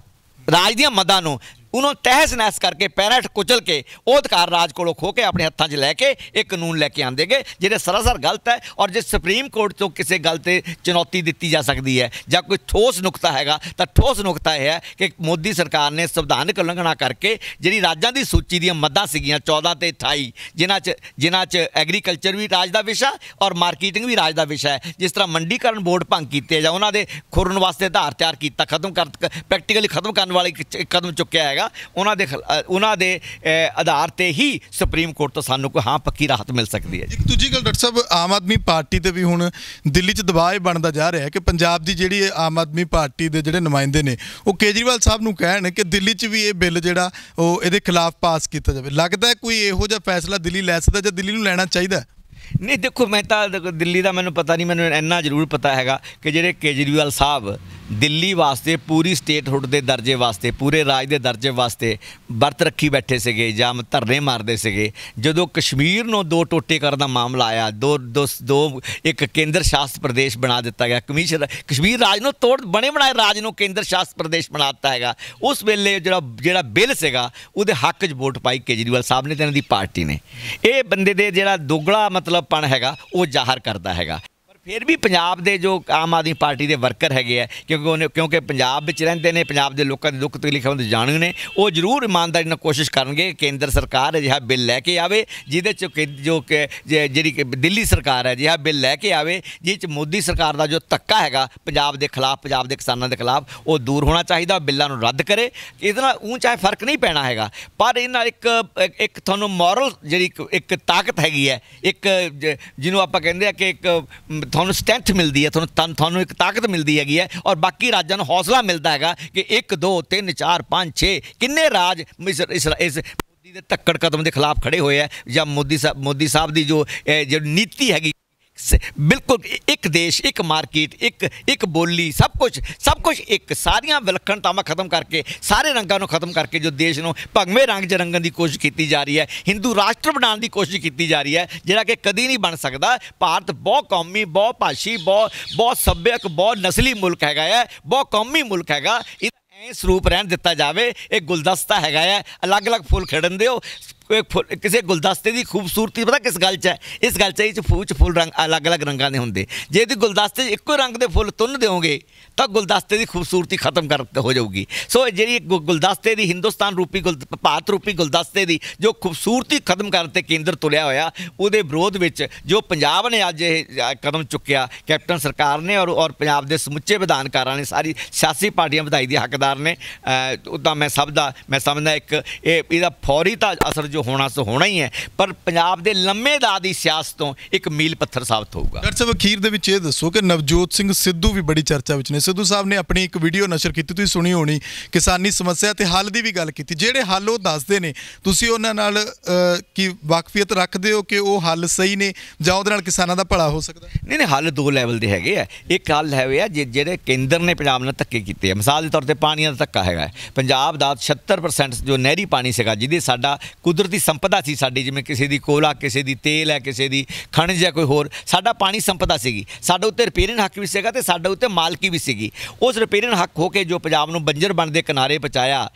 ਰਾਜ ਦੀਆਂ ਮਦਾਂ ਨੂੰ ਉਹਨੂੰ ਤਹਿਸ ਨਹਿਸ ਕਰਕੇ ਪੈਰਟ ਕੁਚਲ ਕੇ ਉਹ ਅਧਿਕਾਰ ਰਾਜ ਕੋਲੋਂ ਖੋ ਕੇ ਆਪਣੇ ਹੱਥਾਂ 'ਚ ਲੈ ਕੇ ਇੱਕ ਕਾਨੂੰਨ ਲੈ ਕੇ ਆਂਦੇਗੇ ਜਿਹੜੇ ਸਰਾਸਰ ਗਲਤ ਹੈ ਔਰ ਜੇ ਸੁਪਰੀਮ ਕੋਰਟ ਤੋਂ ਕਿਸੇ ਗੱਲ ਤੇ ਚੁਣੌਤੀ ਦਿੱਤੀ ਜਾ ਸਕਦੀ ਹੈ ਜਾਂ ਕੋਈ ਠੋਸ ਨੁਕਤਾ ਹੈਗਾ ਤਾਂ ਠੋਸ ਨੁਕਤਾ ਇਹ ਹੈ ਕਿ ਮੋਦੀ ਸਰਕਾਰ ਨੇ ਸੰਵਿਧਾਨਕ ਉਲੰਘਣਾ ਕਰਕੇ ਜਿਹੜੀ ਰਾਜਾਂ ਦੀ ਸੂਚੀ ਦੀਆਂ ਮੱਦਾਂ ਸੀਗੀਆਂ 14 ਤੇ 28 ਜਿਨ੍ਹਾਂ 'ਚ ਜਿਨ੍ਹਾਂ 'ਚ ਐਗਰੀਕਲਚਰ ਵੀ ਰਾਜ ਦਾ ਵਿਸ਼ਾ ਔਰ ਮਾਰਕੀਟਿੰਗ ਵੀ ਰਾਜ ਦਾ ਵਿਸ਼ਾ ਹੈ ਜਿਸ ਤਰ੍ਹਾਂ ਮੰਡੀਕਰਨ ਬੋਰਡ ਭੰਗ ਕੀਤੇ ਜਾਂ ਉਹਨਾਂ ਦੇ ਖੁਰਨ ਵਾਸਤੇ ਆਧਾਰ ਤਿਆਰ ਕੀਤਾ ਖਤਮ ਕਰ ਪ੍ਰੈਕਟੀਕਲੀ ਖਤਮ ਕਰਨ ਵਾਲੇ ਕਦਮ ਚੁੱਕਿਆ ਹੈ ਹੈਗਾ ਉਹਨਾਂ ਦੇ ਉਹਨਾਂ ਦੇ ਆਧਾਰ ਤੇ ਹੀ ਸੁਪਰੀਮ ਕੋਰਟ ਤੋਂ ਸਾਨੂੰ ਕੋਈ ਹਾਂ ਪੱਕੀ ਰਾਹਤ ਮਿਲ ਸਕਦੀ ਹੈ ਇੱਕ ਦੂਜੀ ਗੱਲ ਡਾਕਟਰ ਸਾਹਿਬ ਆਮ ਆਦਮੀ ਪਾਰਟੀ ਤੇ ਵੀ ਹੁਣ ਦਿੱਲੀ 'ਚ ਦਬਾਅ ਬਣਦਾ ਜਾ ਰਿਹਾ ਹੈ ਕਿ ਪੰਜਾਬ ਦੀ ਜਿਹੜੀ ਆਮ ਆਦਮੀ ਪਾਰਟੀ ਦੇ ਜਿਹੜੇ ਨੁਮਾਇੰਦੇ ਨੇ ਉਹ ਕੇਜਰੀਵਾਲ ਸਾਹਿਬ ਨੂੰ ਕਹਿਣ ਕਿ ਦਿੱਲੀ 'ਚ ਵੀ ਇਹ ਬਿੱਲ ਜਿਹੜਾ ਉਹ ਇਹਦੇ ਖਿਲਾਫ ਪਾਸ ਕੀਤਾ ਜਾਵੇ ਲੱਗਦਾ ਕੋਈ ਇਹੋ ਜਿਹਾ ਫੈਸਲਾ ਦਿੱਲੀ ਲੈ ਸਕਦਾ ਜਾਂ ਦਿੱਲੀ ਨੂੰ ਲੈਣਾ ਚਾਹੀਦਾ ਨਹੀਂ ਦੇਖੋ ਮੈਂ ਤਾਂ ਦਿੱਲੀ ਦਾ ਮੈਨੂੰ ਪਤਾ ਨਹੀਂ ਮੈਨੂੰ ਇੰਨਾ ਜ਼ਰੂਰ ਪਤਾ ਹੈਗਾ ਕਿ ਜਿਹੜੇ ਕੇਜਰੀਵਾਲ ਸਾਹਿਬ ਦਿੱਲੀ ਵਾਸਤੇ ਪੂਰੀ ਸਟੇਟਹੁੱਡ ਦੇ ਦਰਜੇ ਵਾਸਤੇ ਪੂਰੇ ਰਾਜ ਦੇ ਦਰਜੇ ਵਾਸਤੇ ਵਰਤ ਰੱਖੀ ਬੈਠੇ ਸੀਗੇ ਜਾਂ ਧਰਨੇ ਮਾਰਦੇ ਸੀਗੇ ਜਦੋਂ ਕਸ਼ਮੀਰ ਨੂੰ ਦੋ ਟੋਟੇ ਕਰਨ ਦਾ ਮਾਮਲਾ ਆਇਆ ਦੋ ਦੋ ਇੱਕ ਕੇਂਦਰ ਸ਼ਾਸਤ ਪ੍ਰਦੇਸ਼ ਬਣਾ ਦਿੱਤਾ ਗਿਆ ਕਮਿਸ਼ਨ ਕਸ਼ਮੀਰ ਰਾਜ ਨੂੰ ਤੋੜ ਬਣੇ ਬਣਾਏ ਰਾਜ ਨੂੰ ਕੇਂਦਰ ਸ਼ਾਸਤ ਪ੍ਰਦੇਸ਼ ਬਣਾ ਦਿੱਤਾ ਹੈਗਾ ਉਸ ਵੇਲੇ ਜਿਹੜਾ ਜਿਹੜਾ ਬਿੱਲ ਸੀਗਾ ਉਹਦੇ ਹੱਕ 'ਚ ਵੋਟ ਪਾਈ ਕੇਜਰੀਵਾਲ ਸਾਹਿਬ ਨੇ ਤੇ ਇਹਨਾਂ ਦੀ ਪਾਰਟੀ ਨੇ ਇਹ ਬੰਦੇ ਦੇ ਜਿਹੜਾ ਦੋਗਲਾ ਮਤਲਬ ਪਣ ਹੈਗਾ ਉਹ ਜ਼ਾਹਰ ਕਰਦਾ ਹੈਗਾ ਫਿਰ ਵੀ ਪੰਜਾਬ ਦੇ ਜੋ ਆਮ ਆਦਮੀ ਪਾਰਟੀ ਦੇ ਵਰਕਰ ਹੈਗੇ ਆ ਕਿਉਂਕਿ ਉਹਨੇ ਕਿਉਂਕਿ ਪੰਜਾਬ ਵਿੱਚ ਰਹਿੰਦੇ ਨੇ ਪੰਜਾਬ ਦੇ ਲੋਕਾਂ ਦੇ ਦੁੱਖ ਤਕਲੀਫਾਂ ਨੂੰ ਜਾਣੂ ਨੇ ਉਹ ਜ਼ਰੂਰ ਇਮਾਨਦਾਰੀ ਨਾਲ ਕੋਸ਼ਿਸ਼ ਕਰਨਗੇ ਕੇਂਦਰ ਸਰਕਾਰ ਅਜਿਹਾ ਬਿੱਲ ਲੈ ਕੇ ਆਵੇ ਜਿਹਦੇ ਚ ਜੋ ਜਿਹੜੀ ਦਿੱਲੀ ਸਰਕਾਰ ਹੈ ਜਿਹੜਾ ਬਿੱਲ ਲੈ ਕੇ ਆਵੇ ਜਿਸ ਚ ਮੋਦੀ ਸਰਕਾਰ ਦਾ ਜੋ ਤੱਕਾ ਹੈਗਾ ਪੰਜਾਬ ਦੇ ਖਿਲਾਫ ਪੰਜਾਬ ਦੇ ਕਿਸਾਨਾਂ ਦੇ ਖਿਲਾਫ ਉਹ ਦੂਰ ਹੋਣਾ ਚਾਹੀਦਾ ਬਿੱਲਾਂ ਨੂੰ ਰੱਦ ਕਰੇ ਇਹਦੇ ਨਾਲ ਉਹ ਚਾਹੇ ਫਰਕ ਨਹੀਂ ਪੈਣਾ ਹੈਗਾ ਪਰ ਇਹ ਨਾਲ ਇੱਕ ਇੱਕ ਤੁਹਾਨੂੰ ਮੋਰਲ ਜਿਹੜੀ ਇੱਕ ਤਾਕਤ ਹੈਗੀ ਹੈ ਇੱਕ ਜਿਹਨੂੰ ਆਪਾਂ ਕਹਿੰਦੇ ਆ ਕਿ ਇੱਕ ਤੁਹਾਨੂੰ ਸਟੈਂਥ ਮਿਲਦੀ ਹੈ ਤੁਹਾਨੂੰ ਤੁਹਾਨੂੰ ਇੱਕ ਤਾਕਤ ਮਿਲਦੀ ਹੈਗੀ ਹੈ ਔਰ ਬਾਕੀ ਰਾਜਾਂ ਨੂੰ ਹੌਸਲਾ ਮਿਲਦਾ ਹੈਗਾ ਕਿ 1 2 3 4 5 6 ਕਿੰਨੇ ਰਾਜ ਇਸ ਇਸ ਮੋਦੀ ਦੇ ਧੱਕੜ ਕਦਮ ਦੇ ਖਿਲਾਫ ਖੜੇ ਹੋਏ ਆ ਜਾਂ ਮੋਦੀ ਸਾਹਿਬ ਮੋਦੀ ਸਾਹਿਬ ਦੀ ਜੋ ਜਿਹੜੀ ਨੀਤੀ ਹੈਗੀ ਬਿਲਕੁਲ ਇੱਕ ਦੇਸ਼ ਇੱਕ ਮਾਰਕੀਟ ਇੱਕ ਇੱਕ ਬੋਲੀ ਸਭ ਕੁਝ ਸਭ ਕੁਝ ਇੱਕ ਸਾਰੀਆਂ ਵਿਲੱਖਣਤਾਵਾਂ ਖਤਮ ਕਰਕੇ ਸਾਰੇ ਰੰਗਾਂ ਨੂੰ ਖਤਮ ਕਰਕੇ ਜੋ ਦੇਸ਼ ਨੂੰ ਭਗਵੇਂ ਰੰਗ ਰੰਗਣ ਦੀ ਕੋਸ਼ਿਸ਼ ਕੀਤੀ ਜਾ ਰਹੀ ਹੈ ਹਿੰਦੂ ਰਾਸ਼ਟਰ ਬਣਾਉਣ ਦੀ ਕੋਸ਼ਿਸ਼ ਕੀਤੀ ਜਾ ਰਹੀ ਹੈ ਜਿਹੜਾ ਕਿ ਕਦੀ ਨਹੀਂ ਬਣ ਸਕਦਾ ਭਾਰਤ ਬਹੁ ਕੌਮੀ ਬਹੁ ਭਾਸ਼ੀ ਬਹੁ ਬਹੁ ਸੱਭਿਅਕ ਬਹੁ ਨਸਲੀ ਮੁਲਕ ਹੈਗਾ ਹੈ ਬਹੁ ਕੌਮੀ ਮੁਲਕ ਹੈਗਾ ਇਹ ਰੂਪ ਰਹਿਣ ਦਿੱਤਾ ਜਾਵੇ ਇਹ ਗੁਲਦਸਤਾ ਹੈਗਾ ਹੈ ਅਲੱਗ-ਅਲੱਗ ਫੁੱਲ ਖੜਨ ਦਿਓ ਇੱਕ ਕਿਸੇ ਗੁਲਦਸਤੇ ਦੀ ਖੂਬਸੂਰਤੀ ਪਤਾ ਕਿਸ ਗੱਲ 'ਚ ਹੈ ਇਸ ਗੱਲ 'ਚ ਇਹ ਫੂਚ ਫੁੱਲ ਰੰਗ ਅਲੱਗ-ਅਲੱਗ ਰੰਗਾਂ ਦੇ ਹੁੰਦੇ ਜੇ ਤੁਸੀਂ ਗੁਲਦਸਤੇ 'ਚ ਇੱਕੋ ਰੰਗ ਦੇ ਫੁੱਲ ਤੁੰਨ ਦਿਓਗੇ ਤਾਂ ਗੁਲਦਸਤੇ ਦੀ ਖੂਬਸੂਰਤੀ ਖਤਮ ਕਰ ਹੋ ਜਾਊਗੀ ਸੋ ਜਿਹੜੀ ਗੁਲਦਸਤੇ ਦੀ ਹਿੰਦੁਸਤਾਨ ਰੂਪੀ ਭਾਰਤ ਰੂਪੀ ਗੁਲਦਸਤੇ ਦੀ ਜੋ ਖੂਬਸੂਰਤੀ ਖਤਮ ਕਰਨ ਤੇ ਕੇਂਦਰ ਤੁਲਿਆ ਹੋਇਆ ਉਹਦੇ ਵਿਰੋਧ ਵਿੱਚ ਜੋ ਪੰਜਾਬ ਨੇ ਅੱਜ ਇਹ ਕਦਮ ਚੁੱਕਿਆ ਕੈਪਟਨ ਸਰਕਾਰ ਨੇ ਔਰ ਔਰ ਪੰਜਾਬ ਦੇ ਸਮੁੱਚੇ ਵਿਧਾਨਕਾਰਾਂ ਨੇ ਸਾਰੀ ਸਿਆਸੀ ਪਾਰਟੀਆਂ ਵਧਾਈ ਦੇ ਹੱਕਦਾਰ ਨੇ ਉਦਾਂ ਮੈਂ ਸਭ ਦਾ ਮੈਂ ਸਮਝਦਾ ਇੱਕ ਇਹ ਇਹਦਾ ਫੌਰੀ ਤਾਂ ਅਸਰ ਜੋ ਜੋ ਹੋਣਾ ਸੋ ਹੋਣਾ ਹੀ ਹੈ ਪਰ ਪੰਜਾਬ ਦੇ ਲੰਮੇ ਦਾ ਦੀ ਸਿਆਸਤ ਤੋਂ ਇੱਕ ਮੀਲ ਪੱਥਰ ਸਾਬਤ ਹੋਊਗਾ ਡਾਕਟਰ ਸਾਹਿਬ ਅਖੀਰ ਦੇ ਵਿੱਚ ਇਹ ਦੱਸੋ ਕਿ ਨਵਜੋਤ ਸਿੰਘ ਸਿੱਧੂ ਵੀ ਬੜੀ ਚਰਚਾ ਵਿੱਚ ਨੇ ਸਿੱਧੂ ਸਾਹਿਬ ਨੇ ਆਪਣੀ ਇੱਕ ਵੀਡੀਓ ਨਸ਼ਰ ਕੀਤੀ ਤੁਸੀਂ ਸੁਣੀ ਹੋਣੀ ਕਿਸਾਨੀ ਸਮੱਸਿਆ ਤੇ ਹੱਲ ਦੀ ਵੀ ਗੱਲ ਕੀਤੀ ਜਿਹੜੇ ਹੱਲ ਉਹ ਦੱਸਦੇ ਨੇ ਤੁਸੀਂ ਉਹਨਾਂ ਨਾਲ ਕੀ ਵਾਕਫੀਅਤ ਰੱਖਦੇ ਹੋ ਕਿ ਉਹ ਹੱਲ ਸਹੀ ਨੇ ਜਾਂ ਉਹਦੇ ਨਾਲ ਕਿਸਾਨਾਂ ਦਾ ਭਲਾ ਹੋ ਸਕਦਾ ਨਹੀਂ ਨਹੀਂ ਹੱਲ ਦੋ ਲੈਵਲ ਦੇ ਹੈਗੇ ਆ ਇੱਕ ਹੱਲ ਹੈਗੇ ਆ ਜਿਹੜੇ ਕੇਂਦਰ ਨੇ ਪੰਜਾਬ ਨਾਲ ਧੱਕੇ ਕੀਤੇ ਆ ਮਿਸਾਲ ਦੇ ਤੌਰ ਤੇ ਪਾਣੀ ਦਾ ਧੱਕਾ ਹੈਗਾ ਪੰਜਾਬ ਦਾ 76% ਜੋ ਨਹਿਰੀ ਪਾਣੀ ਸੀਗਾ ਜਿਹਦੇ ਸਾਡਾ ਕੁਦਰਤ ਕੁਦਰਤੀ ਸੰਪਦਾ ਸੀ ਸਾਡੀ ਜਿਵੇਂ ਕਿਸੇ ਦੀ ਕੋਲਾ ਕਿਸੇ ਦੀ ਤੇਲ ਹੈ ਕਿਸੇ ਦੀ ਖਣਜ ਹੈ ਕੋਈ ਹੋਰ ਸਾਡਾ ਪਾਣੀ ਸੰਪਦਾ ਸੀਗੀ ਸਾਡੇ ਉੱਤੇ ਰਿਪੇਅਰਿੰਗ ਹੱਕ ਵੀ ਸੀਗਾ ਤੇ ਸਾਡੇ ਉੱਤੇ ਮਾਲਕੀ ਵੀ ਸੀਗੀ ਉਸ ਰਿਪੇਅਰਿੰਗ ਹੱਕ ਹੋ ਕੇ ਜੋ ਪੰਜਾਬ ਨੂੰ ਬੰਜਰ ਬਣ ਦੇ ਕਿਨਾਰੇ ਪਹੁੰਚਾਇਆ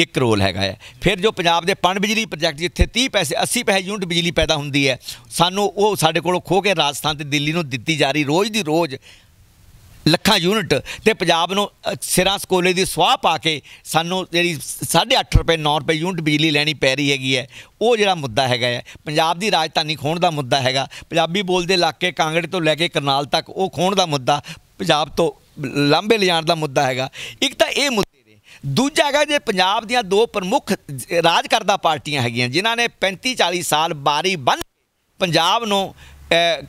ਇੱਕ ਰੋਲ ਹੈਗਾ ਹੈ ਫਿਰ ਜੋ ਪੰਜਾਬ ਦੇ ਪਣ ਬਿਜਲੀ ਪ੍ਰੋਜੈਕਟ ਜਿੱਥੇ 30 ਪੈਸੇ 80 ਪੈਸੇ ਯੂਨਿਟ ਬਿਜਲੀ ਪੈਦਾ ਹੁੰਦੀ ਹੈ ਸਾਨੂੰ ਉਹ ਸਾਡੇ ਕੋਲੋਂ ਖੋ ਕੇ ਰਾਜਸਥਾਨ ਤੇ ਦਿੱਲੀ ਨੂੰ ਦਿੱਤੀ ਜਾ ਰਹੀ ਰੋਜ਼ ਦੀ ਰੋਜ਼ ਲੱਖਾਂ ਯੂਨਿਟ ਤੇ ਪੰਜਾਬ ਨੂੰ ਸਿਰਾਂ ਸਕੋਲੇ ਦੀ ਸਵਾਹ ਪਾ ਕੇ ਸਾਨੂੰ ਜਿਹੜੀ 8.5 ਰੁਪਏ 9 ਰੁਪਏ ਯੂਨਿਟ ਬਿਜਲੀ ਲੈਣੀ ਪੈ ਰਹੀ ਹੈਗੀ ਹੈ ਉਹ ਜਿਹੜਾ ਮੁੱਦਾ ਹੈਗਾ ਹੈ ਪੰਜਾਬ ਦੀ ਰਾਜਧਾਨੀ ਖੋਣ ਦਾ ਮੁੱਦਾ ਹੈਗਾ ਪੰਜਾਬੀ ਬੋਲਦੇ ਇਲਾਕੇ ਕਾਂਗੜੇ ਤੋਂ ਲੈ ਕੇ ਕਰਨਾਲ ਤੱਕ ਉਹ ਖੋਣ ਦਾ ਮੁੱਦਾ ਪੰਜਾਬ ਤੋਂ ਲੰਬੇ ਲਿਆਣ ਦਾ ਮੁੱਦਾ ਹੈਗਾ ਇੱਕ ਤਾਂ ਇਹ ਮੁੱਦੇ ਨੇ ਦੂਜਾ ਹੈਗਾ ਜੇ ਪੰਜਾਬ ਦੀਆਂ ਦੋ ਪ੍ਰਮੁੱਖ ਰਾਜ ਕਰਦਾ ਪਾਰਟੀਆਂ ਹੈਗੀਆਂ ਜਿਨ੍ਹਾਂ ਨੇ 35 40 ਸਾਲ ਬਾਰੀ ਬੰਨ ਪੰਜਾਬ ਨੂੰ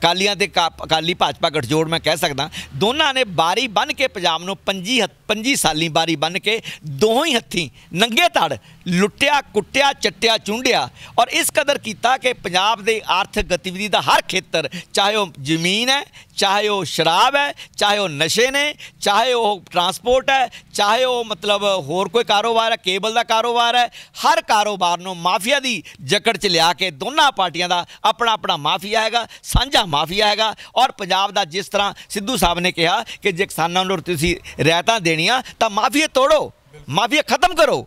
ਕਾਲੀਆਂ ਤੇ ਕਾਲੀ ਭਾਜਪਾ ਗਠਜੋੜ ਮੈਂ ਕਹਿ ਸਕਦਾ ਦੋਨਾਂ ਨੇ ਬਾਰੀ ਬੰਨ ਕੇ ਪੰਜਾਬ ਨੂੰ 25 25 ਸਾਲੀ ਬਾਰੀ ਬੰਨ ਕੇ ਦੋਹਾਂ ਹੀ ਹੱਥੀ ਨੰਗੇ ਤੜ ਲੁੱਟਿਆ ਕੁੱਟਿਆ ਚੱਟਿਆ ਚੁੰਡਿਆ ਔਰ ਇਸ ਕਦਰ ਕੀਤਾ ਕਿ ਪੰਜਾਬ ਦੇ ਆਰਥਿਕ ਗਤੀਵਿਧੀ ਦਾ ਹਰ ਖੇਤਰ ਚਾਹੇ ਉਹ ਜ਼ਮੀਨ ਹੈ ਚਾਹੇ ਉਹ ਸ਼ਰਾਬ ਹੈ ਚਾਹੇ ਉਹ ਨਸ਼ੇ ਨੇ ਚਾਹੇ ਉਹ ਟਰਾਂਸਪੋਰਟ ਹੈ ਚਾਹੇ ਉਹ ਮਤਲਬ ਹੋਰ ਕੋਈ ਕਾਰੋਬਾਰ ਹੈ ਕੇਬਲ ਦਾ ਕਾਰੋਬਾਰ ਹੈ ਹਰ ਕਾਰੋਬਾਰ ਨੂੰ ਮਾਫੀਆ ਦੀ ਜਕੜ 'ਚ ਲਿਆ ਕੇ ਦੋਨਾਂ ਪਾਰਟੀਆਂ ਦਾ ਆਪਣਾ ਆਪਣਾ ਮਾਫੀਆ ਹੈਗਾ ਸਾਂਝਾ ਮਾਫੀਆ ਹੈਗਾ ਔਰ ਪੰਜਾਬ ਦਾ ਜਿਸ ਤਰ੍ਹਾਂ ਸਿੱਧੂ ਸਾਹਿਬ ਨੇ ਕਿਹਾ ਕਿ ਜੇ ਕਿਸਾਨਾਂ ਨੂੰ ਤੁਸੀਂ ਰਿਆਇਤਾਂ ਦੇਣੀਆਂ ਤਾਂ ਮਾਫੀਆ ਤੋੜੋ ਮਾਫੀਆ ਖਤਮ ਕਰੋ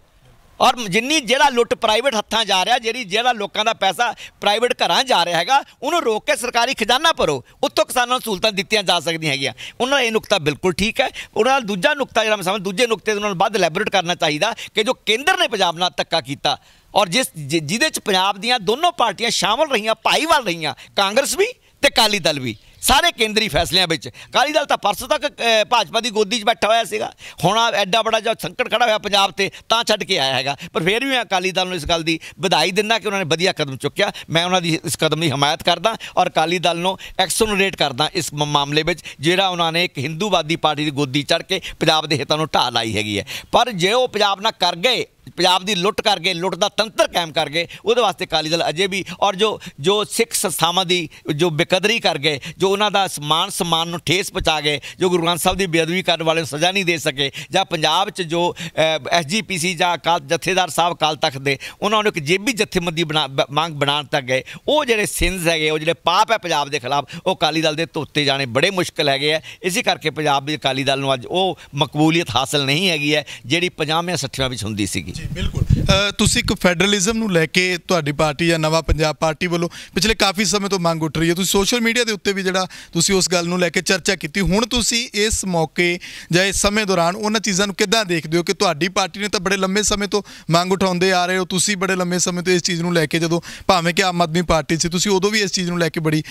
ਔਰ ਜਿੰਨੀ ਜਿਹੜਾ ਲੁੱਟ ਪ੍ਰਾਈਵੇਟ ਹੱਥਾਂ ਜਾ ਰਿਹਾ ਜਿਹੜੀ ਜਿਹੜਾ ਲੋਕਾਂ ਦਾ ਪੈਸਾ ਪ੍ਰਾਈਵੇਟ ਘਰਾਂ ਜਾ ਰਿਹਾ ਹੈਗਾ ਉਹਨੂੰ ਰੋਕ ਕੇ ਸਰਕਾਰੀ ਖਜ਼ਾਨਾ ਭਰੋ ਉੱਥੋਂ ਕਿਸਾਨਾਂ ਨੂੰ ਸਹੂਲਤਾਂ ਦਿੱਤੀਆਂ ਜਾ ਸਕਦੀਆਂ ਹੈਗੀਆਂ ਉਹਨਾਂ ਦਾ ਇਹ ਨੁਕਤਾ ਬਿਲਕੁਲ ਠੀਕ ਹੈ ਉਹਨਾਂ ਦਾ ਦੂਜਾ ਨੁਕਤਾ ਜਿਹੜਾ ਮੈਂ ਸਮਝ ਦੂਜੇ ਨੁਕਤੇ ਦੇ ਨਾਲ ਵੱਧ ਲੈਬੋਰੇਟ ਕਰਨਾ ਚਾਹੀਦਾ ਕਿ ਜੋ ਕੇਂਦਰ ਨੇ ਪੰਜਾਬ ਨਾਲ ਧੱਕਾ ਕੀਤਾ ਔਰ ਜਿਸ ਜਿਹਦੇ ਚ ਪੰਜਾਬ ਦੀਆਂ ਦੋਨੋਂ ਪਾਰਟੀਆਂ ਸ਼ਾਮਲ ਰਹੀਆਂ ਭਾਈਵਾਲ ਰਹੀਆਂ ਕਾਂਗਰਸ ਵੀ ਤੇ ਕਾਲੀ ਦਲ ਵੀ ਸਾਰੇ ਕੇਂਦਰੀ ਫੈਸਲਿਆਂ ਵਿੱਚ ਅਕਾਲੀ ਦਲ ਤਾਂ ਪਰਸੋਂ ਤੱਕ ਭਾਜਪਾ ਦੀ ਗੋਦੀ 'ਚ ਬੈਠਾ ਹੋਇਆ ਸੀਗਾ ਹੁਣ ਐਡਾ ਬੜਾ ਜਿਹਾ ਸੰਕਟ ਖੜਾ ਹੋਇਆ ਪੰਜਾਬ ਤੇ ਤਾਂ ਛੱਡ ਕੇ ਆਇਆ ਹੈਗਾ ਪਰ ਫਿਰ ਵੀ ਮੈਂ ਅਕਾਲੀ ਦਲ ਨੂੰ ਇਸ ਗੱਲ ਦੀ ਵਧਾਈ ਦਿੰਦਾ ਕਿ ਉਹਨਾਂ ਨੇ ਵਧੀਆ ਕਦਮ ਚੁੱਕਿਆ ਮੈਂ ਉਹਨਾਂ ਦੀ ਇਸ ਕਦਮ ਦੀ ਹਮਾਇਤ ਕਰਦਾ ਔਰ ਅਕਾਲੀ ਦਲ ਨੂੰ ਐਕਸੋਨੋਰੇਟ ਕਰਦਾ ਇਸ ਮਾਮਲੇ ਵਿੱਚ ਜਿਹੜਾ ਉਹਨਾਂ ਨੇ ਇੱਕ ਹਿੰਦੂਵਾਦੀ ਪਾਰਟੀ ਦੀ ਗੋਦੀ ਚੜ ਕੇ ਪੰਜਾਬ ਦੇ ਹਿੱਤਾਂ ਨੂੰ ਢਾਹ ਲਾਈ ਹੈਗੀ ਹੈ ਪਰ ਜੇ ਉਹ ਪੰਜਾਬ ਨਾਲ ਕਰ ਗਏ ਪੰਜਾਬ ਦੀ ਲੁੱਟ ਕਰ ਗਏ ਲੁੱਟ ਦਾ ਤੰਤਰ ਕਾਇਮ ਕਰ ਗਏ ਉਹਦੇ ਵਾਸਤੇ ਕਾਲੀ ਦਲ ਅਜੇ ਵੀ ਔਰ ਜੋ ਜੋ ਸਿੱਖ ਸੰਸਥਾਵਾਂ ਦੀ ਜੋ ਬੇਕਦਰੀ ਕਰ ਗਏ ਜੋ ਉਹਨਾਂ ਦਾ ਸਮਾਨ ਸਮਾਨ ਨੂੰ ਠੇਸ ਪਹੁੰਚਾ ਗਏ ਜੋ ਗੁਰੂ ਗ੍ਰੰਥ ਸਾਹਿਬ ਦੀ ਬੇਅਦਬੀ ਕਰਨ ਵਾਲੇ ਨੂੰ ਸਜ਼ਾ ਨਹੀਂ ਦੇ ਸਕੇ ਜਾਂ ਪੰਜਾਬ 'ਚ ਜੋ ਐਸਜੀਪੀਸੀ ਜਾਂ ਅਕਾਲ ਜਥੇਦਾਰ ਸਾਹਿਬ ਕਾਲ ਤੱਕ ਦੇ ਉਹਨਾਂ ਨੂੰ ਇੱਕ ਜੇਬੀ ਜਥੇਮੰਦੀ ਬਣਾ ਮੰਗ ਬਣਾਉਣ ਤੱਕ ਗਏ ਉਹ ਜਿਹੜੇ ਸਿੰਸ ਹੈਗੇ ਉਹ ਜਿਹੜੇ ਪਾਪ ਹੈ ਪੰਜਾਬ ਦੇ ਖਿਲਾਫ ਉਹ ਅਕਾਲੀ ਦਲ ਦੇ ਧੋਤੇ ਜਾਣੇ ਬੜੇ ਮੁਸ਼ਕਲ ਹੈਗੇ ਆ ਇਸੇ ਕਰਕੇ ਪੰਜਾਬ ਵਿੱਚ ਅਕਾਲੀ ਦਲ ਨੂੰ ਅੱਜ ਉਹ ਮਕਬੂਲੀਅਤ ਹਾਸਲ ਨਹੀਂ ਹੈਗੀ ਹੈ ਜਿਹੜੀ 50ਵੇਂ 60ਵੇਂ ਵਿੱਚ ਹੁੰਦੀ ਸੀਗੀ ਜੀ ਬਿਲਕੁਲ ਤੁਸੀਂ ਇੱਕ ਫੈਡਰਲਿਜ਼ਮ ਨੂੰ ਲੈ ਕੇ ਤੁਹਾਡੀ ਪਾਰਟੀ ਜਾਂ ਨਵਾਂ ਪੰਜਾਬ ਪਾਰਟੀ ਵੱਲੋਂ ਪਿਛਲੇ ਕਾਫੀ ਸਮੇਂ ਤੋਂ ਮੰਗ ਉੱਠ ਰਹੀ ਹੈ ਤੁਸੀਂ ਸੋਸ਼ਲ ਮੀਡੀਆ ਦੇ ਉੱਤੇ ਵੀ ਜਿਹੜਾ ਤੁਸੀਂ ਉਸ ਗੱਲ ਨੂੰ ਲੈ ਕੇ ਚਰਚਾ ਕੀਤੀ ਹੁਣ ਤੁਸੀਂ ਇਸ ਮੌਕੇ ਜਾਂ ਇਸ ਸਮੇਂ ਦੌਰਾਨ ਉਹਨਾਂ ਚੀਜ਼ਾਂ ਨੂੰ ਕਿੱਦਾਂ ਦੇਖਦੇ ਹੋ ਕਿ ਤੁਹਾਡੀ ਪਾਰਟੀ ਨੇ ਤਾਂ ਬੜੇ ਲੰਮੇ ਸਮੇਂ ਤੋਂ ਮੰਗ ਉਠਾਉਂਦੇ ਆ ਰਹੇ ਹੋ ਤੁਸੀਂ ਬੜੇ ਲੰਮੇ ਸਮੇਂ ਤੋਂ ਇਸ ਚੀਜ਼ ਨੂੰ ਲੈ ਕੇ ਜਦੋਂ ਭਾਵੇਂ ਕਿ ਆਮ ਆਦਮੀ ਪਾਰਟੀ ਸੀ ਤੁਸੀਂ ਉਦੋਂ ਵੀ ਇਸ ਚੀਜ਼ ਨੂੰ ਲੈ ਕੇ ਬੜੀ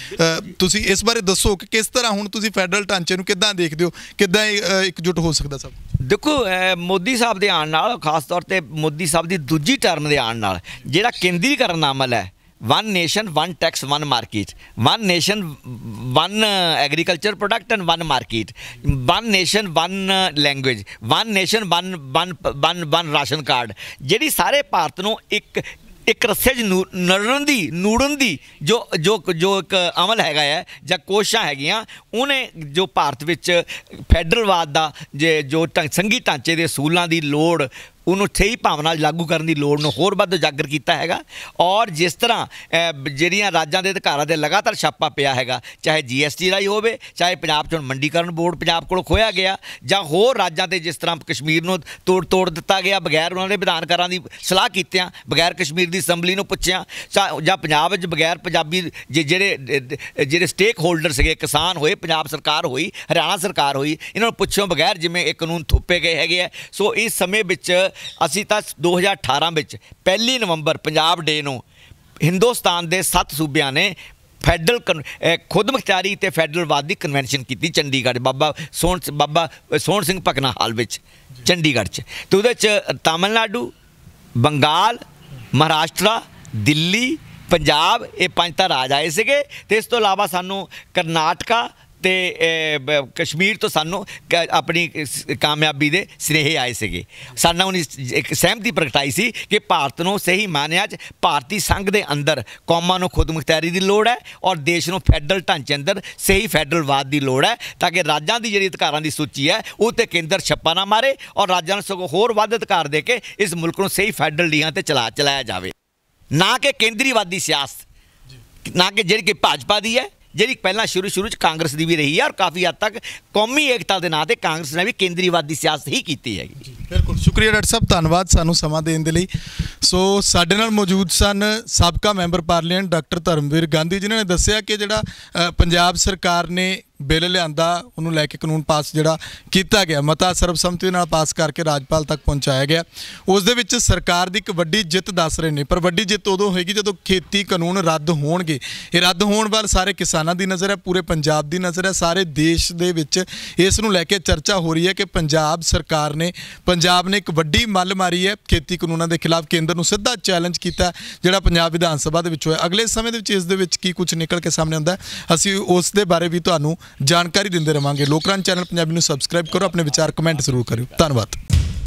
ਤੁਸੀਂ ਇਸ ਬਾਰੇ ਦੱਸੋ ਕਿ ਕਿਸ ਤਰ੍ਹਾਂ ਹੁਣ ਤੁਸੀਂ ਫੈਡਰਲ ਢਾਂਚੇ ਨੂੰ ਕਿੱਦਾਂ ਦੇਖਦੇ ਹੋ ਕਿੱਦਾਂ ਇੱਕਜੁੱਟ ਹੋ ਸਕਦਾ ਸਭ ਦੇਖੋ ਮੋਦੀ ਸਾਹਿਬ ਦੇ ਆਉਣ ਨਾਲ ਖਾਸ ਤੌਰ ਤੇ ਮੋਦੀ ਸਾਹਿਬ ਦੀ ਦੂਜੀ ਟਰਮ ਦੇ ਆਉਣ ਨਾਲ ਜਿਹੜਾ ਕੇਂਦਰੀਕਰਨ ਅਮਲ ਹੈ one nation one tax one market one nation one agriculture product and one market one nation one language one nation one one one one ration card ਜਿਹੜੀ ਸਾਰੇ ਭਾਰਤ ਨੂੰ ਇੱਕ ਇੱਕ ਰਸੇ ਜ ਨੜਨ ਦੀ ਨੂੜਨ ਦੀ ਜੋ ਜੋ ਜੋ ਇੱਕ ਅਮਲ ਹੈਗਾ ਹੈ ਜਾਂ ਕੋਸ਼ਾਂ ਹੈਗੀਆਂ ਉਹਨੇ ਜੋ ਭਾਰਤ ਵਿੱਚ ਫੈਡਰਲਵਾਦ ਦਾ ਜੇ ਜੋ ਸੰਗੀ ਢਾਂਚੇ ਦੇ ਸੂਲਾਂ ਦੀ ਲੋੜ ਉਹਨੂੰ ਸਹੀ ਭਾਵਨਾ ਲਾਗੂ ਕਰਨ ਦੀ ਲੋੜ ਨੂੰ ਹੋਰ ਵੱਧ ਜਾਗਰ ਕੀਤਾ ਹੈਗਾ ਔਰ ਜਿਸ ਤਰ੍ਹਾਂ ਜਿਹੜੀਆਂ ਰਾਜਾਂ ਦੇ ਅਧਿਕਾਰਾਂ ਦੇ ਲਗਾਤਾਰ ਛਾਪਾ ਪਿਆ ਹੈਗਾ ਚਾਹੇ ਜੀਐਸਟੀ ਰਾਈ ਹੋਵੇ ਚਾਹੇ ਪੰਜਾਬ ਚੋਂ ਮੰਡੀਕਰਨ ਬੋਰਡ ਪੰਜਾਬ ਕੋਲ ਖੋਇਆ ਗਿਆ ਜਾਂ ਹੋਰ ਰਾਜਾਂ ਦੇ ਜਿਸ ਤਰ੍ਹਾਂ ਕਸ਼ਮੀਰ ਨੂੰ ਤੋੜ ਤੋੜ ਦਿੱਤਾ ਗਿਆ ਬਗੈਰ ਉਹਨਾਂ ਦੇ ਵਿਧਾਨਕਾਰਾਂ ਦੀ ਸਲਾਹ ਕੀਤਿਆਂ ਬਗੈਰ ਕਸ਼ਮੀਰ ਦੀ ਅਸੈਂਬਲੀ ਨੂੰ ਪੁੱਛਿਆ ਜਾਂ ਪੰਜਾਬ ਵਿੱਚ ਬਗੈਰ ਪੰਜਾਬੀ ਜਿਹੜੇ ਜਿਹੜੇ ਸਟੇਕ ਹੋਲਡਰ ਸੀਗੇ ਕਿਸਾਨ ਹੋਏ ਪੰਜਾਬ ਸਰਕਾਰ ਹੋਈ ਹਰਿਆਣਾ ਸਰਕਾਰ ਹੋਈ ਇਹਨਾਂ ਨੂੰ ਪੁੱਛਿਓ ਬਗੈਰ ਜਿਵੇਂ ਇਹ ਕਾਨੂੰਨ ਥੋਪੇ ਗਏ ਹੈਗੇ ਆ ਸੋ ਇਸ ਸਮੇਂ ਵਿੱਚ ਅਸੀਂ ਤਾਂ 2018 ਵਿੱਚ 1 ਨਵੰਬਰ ਪੰਜਾਬ ਡੇ ਨੂੰ ਹਿੰਦੁਸਤਾਨ ਦੇ 7 ਸੂਬਿਆਂ ਨੇ ਫੈਡਰਲ ਖੁਦਮਖਤਿਆਰੀ ਤੇ ਫੈਡਰਲਵਾਦੀ ਕਨਵੈਨਸ਼ਨ ਕੀਤੀ ਚੰਡੀਗੜ੍ਹ ਬਾਬਾ ਸੋਣ ਬਾਬਾ ਸੋਣ ਸਿੰਘ ਪਕਣਾ ਹਾਲ ਵਿੱਚ ਚੰਡੀਗੜ੍ਹ 'ਚ ਤੇ ਉਹਦੇ 'ਚ ਤਾਮਿਲਨਾਡੂ ਬੰਗਾਲ ਮਹਾਰਾਸ਼ਟਰਾ ਦਿੱਲੀ ਪੰਜਾਬ ਇਹ ਪੰਜ ਤਾਂ ਰਾਜ ਆਏ ਸੀਗੇ ਤੇ ਇਸ ਤੋਂ ਇਲਾਵਾ ਸਾਨੂੰ ਕਰਨਾਟਕਾ ਤੇ ਕਸ਼ਮੀਰ ਤੋਂ ਸਾਨੂੰ ਆਪਣੀ ਕਾਮਯਾਬੀ ਦੇ ਸਨੇਹੇ ਆਏ ਸੀਗੇ ਸਾਡਾ ਉਹਨੇ ਇੱਕ ਸਹਿਮਤੀ ਪ੍ਰਗਟਾਈ ਸੀ ਕਿ ਭਾਰਤ ਨੂੰ ਸਹੀ ਮਾਨਿਆ ਚ ਭਾਰਤੀ ਸੰਘ ਦੇ ਅੰਦਰ ਕੌਮਾਂ ਨੂੰ ਖੁਦਮੁਖਤਿਆਰੀ ਦੀ ਲੋੜ ਹੈ ਔਰ ਦੇਸ਼ ਨੂੰ ਫੈਡਰਲ ਢਾਂਚੇ ਅੰਦਰ ਸਹੀ ਫੈਡਰਲਵਾਦ ਦੀ ਲੋੜ ਹੈ ਤਾਂ ਕਿ ਰਾਜਾਂ ਦੀ ਜਿਹੜੀ ਅਧਿਕਾਰਾਂ ਦੀ ਸੂਚੀ ਹੈ ਉਹ ਤੇ ਕੇਂਦਰ ਛੱਪਾ ਨਾ ਮਾਰੇ ਔਰ ਰਾਜਾਂ ਨੂੰ ਸਗੋਂ ਹੋਰ ਵੱਧ ਅਧਿਕਾਰ ਦੇ ਕੇ ਇਸ ਮੁਲਕ ਨੂੰ ਸਹੀ ਫੈਡਰਲ ਲੀਹਾਂ ਤੇ ਚਲਾ ਚਲਾਇਆ ਜਾਵੇ ਨਾ ਕਿ ਕੇਂਦਰੀਵਾਦੀ ਸਿਆਸਤ ਨਾ ਕਿ ਜਿਹੜੀ ਕਿ ਭਾਜਪਾ ਦੀ ਹੈ ਜਿਹੜੀ ਪਹਿਲਾਂ ਸ਼ੁਰੂ ਸ਼ੁਰੂ ਚ ਕਾਂਗਰਸ ਦੀ ਵੀ ਰਹੀ ਹੈ ਔਰ ਕਾਫੀ ਹੱਦ ਤੱਕ ਕੌਮੀ ਏਕਤਾ ਦੇ ਨਾਂ ਤੇ ਕਾਂਗਰਸ ਨੇ ਵੀ ਕੇਂਦਰੀਵਾਦੀ ਸਿਆਸਤ ਹੀ ਕੀਤੀ ਹੈਗੀ ਬਿਲਕੁਲ ਸ਼ੁਕਰੀਆ ਡਾਕਟਰ ਸਾਹਿਬ ਧੰਨਵਾਦ ਸਾਨੂੰ ਸਮਾਂ ਦੇਣ ਦੇ ਲਈ ਸੋ ਸਾਡੇ ਨਾਲ ਮੌਜੂਦ ਸਨ ਸਾਬਕਾ member parliament doctor Dharamvir Gandhi ਜਿਨ੍ਹਾਂ ਨੇ ਦੱਸਿਆ ਕਿ ਜਿਹੜਾ ਪੰਜਾਬ ਸਰਕਾਰ ਨੇ ਬਿੱਲ ਲਿਆਂਦਾ ਉਹਨੂੰ ਲੈ ਕੇ ਕਾਨੂੰਨ ਪਾਸ ਜਿਹੜਾ ਕੀਤਾ ਗਿਆ ਮਤਾ ਸਰਬਸੰਮਤੀ ਨਾਲ ਪਾਸ ਕਰਕੇ ਰਾਜਪਾਲ ਤੱਕ ਪਹੁੰਚਾਇਆ ਗਿਆ ਉਸ ਦੇ ਵਿੱਚ ਸਰਕਾਰ ਦੀ ਇੱਕ ਵੱਡੀ ਜਿੱਤ ਦੱਸ ਰਹੇ ਨੇ ਪਰ ਵੱਡੀ ਜਿੱਤ ਉਦੋਂ ਹੋਏਗੀ ਜਦੋਂ ਖੇਤੀ ਕਾਨੂੰਨ ਰੱਦ ਹੋਣਗੇ ਇਹ ਰੱਦ ਹੋਣ ਵੱਲ ਸਾਰੇ ਕਿਸਾਨਾਂ ਦੀ ਨਜ਼ਰ ਹੈ ਪੂਰੇ ਪੰਜਾਬ ਦੀ ਨਜ਼ਰ ਹੈ ਸਾਰੇ ਦੇਸ਼ ਦੇ ਵਿੱਚ ਇਸ ਨੂੰ ਲੈ ਕੇ ਚਰਚਾ ਹੋ ਰਹੀ ਹੈ ਕਿ ਪੰਜਾਬ ਸਰਕਾਰ ਨੇ ਪੰਜਾਬ ਨੇ ਇੱਕ ਵੱਡੀ ਮੱਲ ਮਾਰੀ ਹੈ ਖੇਤੀ ਕਾਨੂੰਨਾਂ ਦੇ ਖਿਲਾਫ ਕੇਂਦਰ ਨੂੰ ਸਿੱਧਾ ਚੈਲੰਜ ਕੀਤਾ ਜਿਹੜਾ ਪੰਜਾਬ ਵਿਧਾਨ ਸਭਾ ਦੇ ਵਿੱਚ ਹੋਇਆ ਅਗਲੇ ਸਮੇਂ ਦੇ ਵਿੱਚ ਇਸ ਦੇ ਵਿੱਚ ਕੀ ਕੁਝ ਨਿਕਲ ਕੇ ਸਾਹਮਣੇ ਆਉਂਦਾ ਅਸੀਂ ਉਸ ਦੇ ਬਾਰੇ ਵੀ ਤੁਹਾਨੂੰ ਜਾਣਕਾਰੀ ਦਿੰਦੇ ਰਵਾਂਗੇ ਲੋਕਰਾਂ ਚੈਨਲ ਪੰਜਾਬੀ ਨੂੰ ਸਬਸਕ੍ਰਾਈਬ ਕਰੋ ਆਪਣੇ ਵਿਚਾਰ ਕਮੈਂਟ ਜ਼ਰੂਰ ਕਰਿਓ ਧੰਨਵਾਦ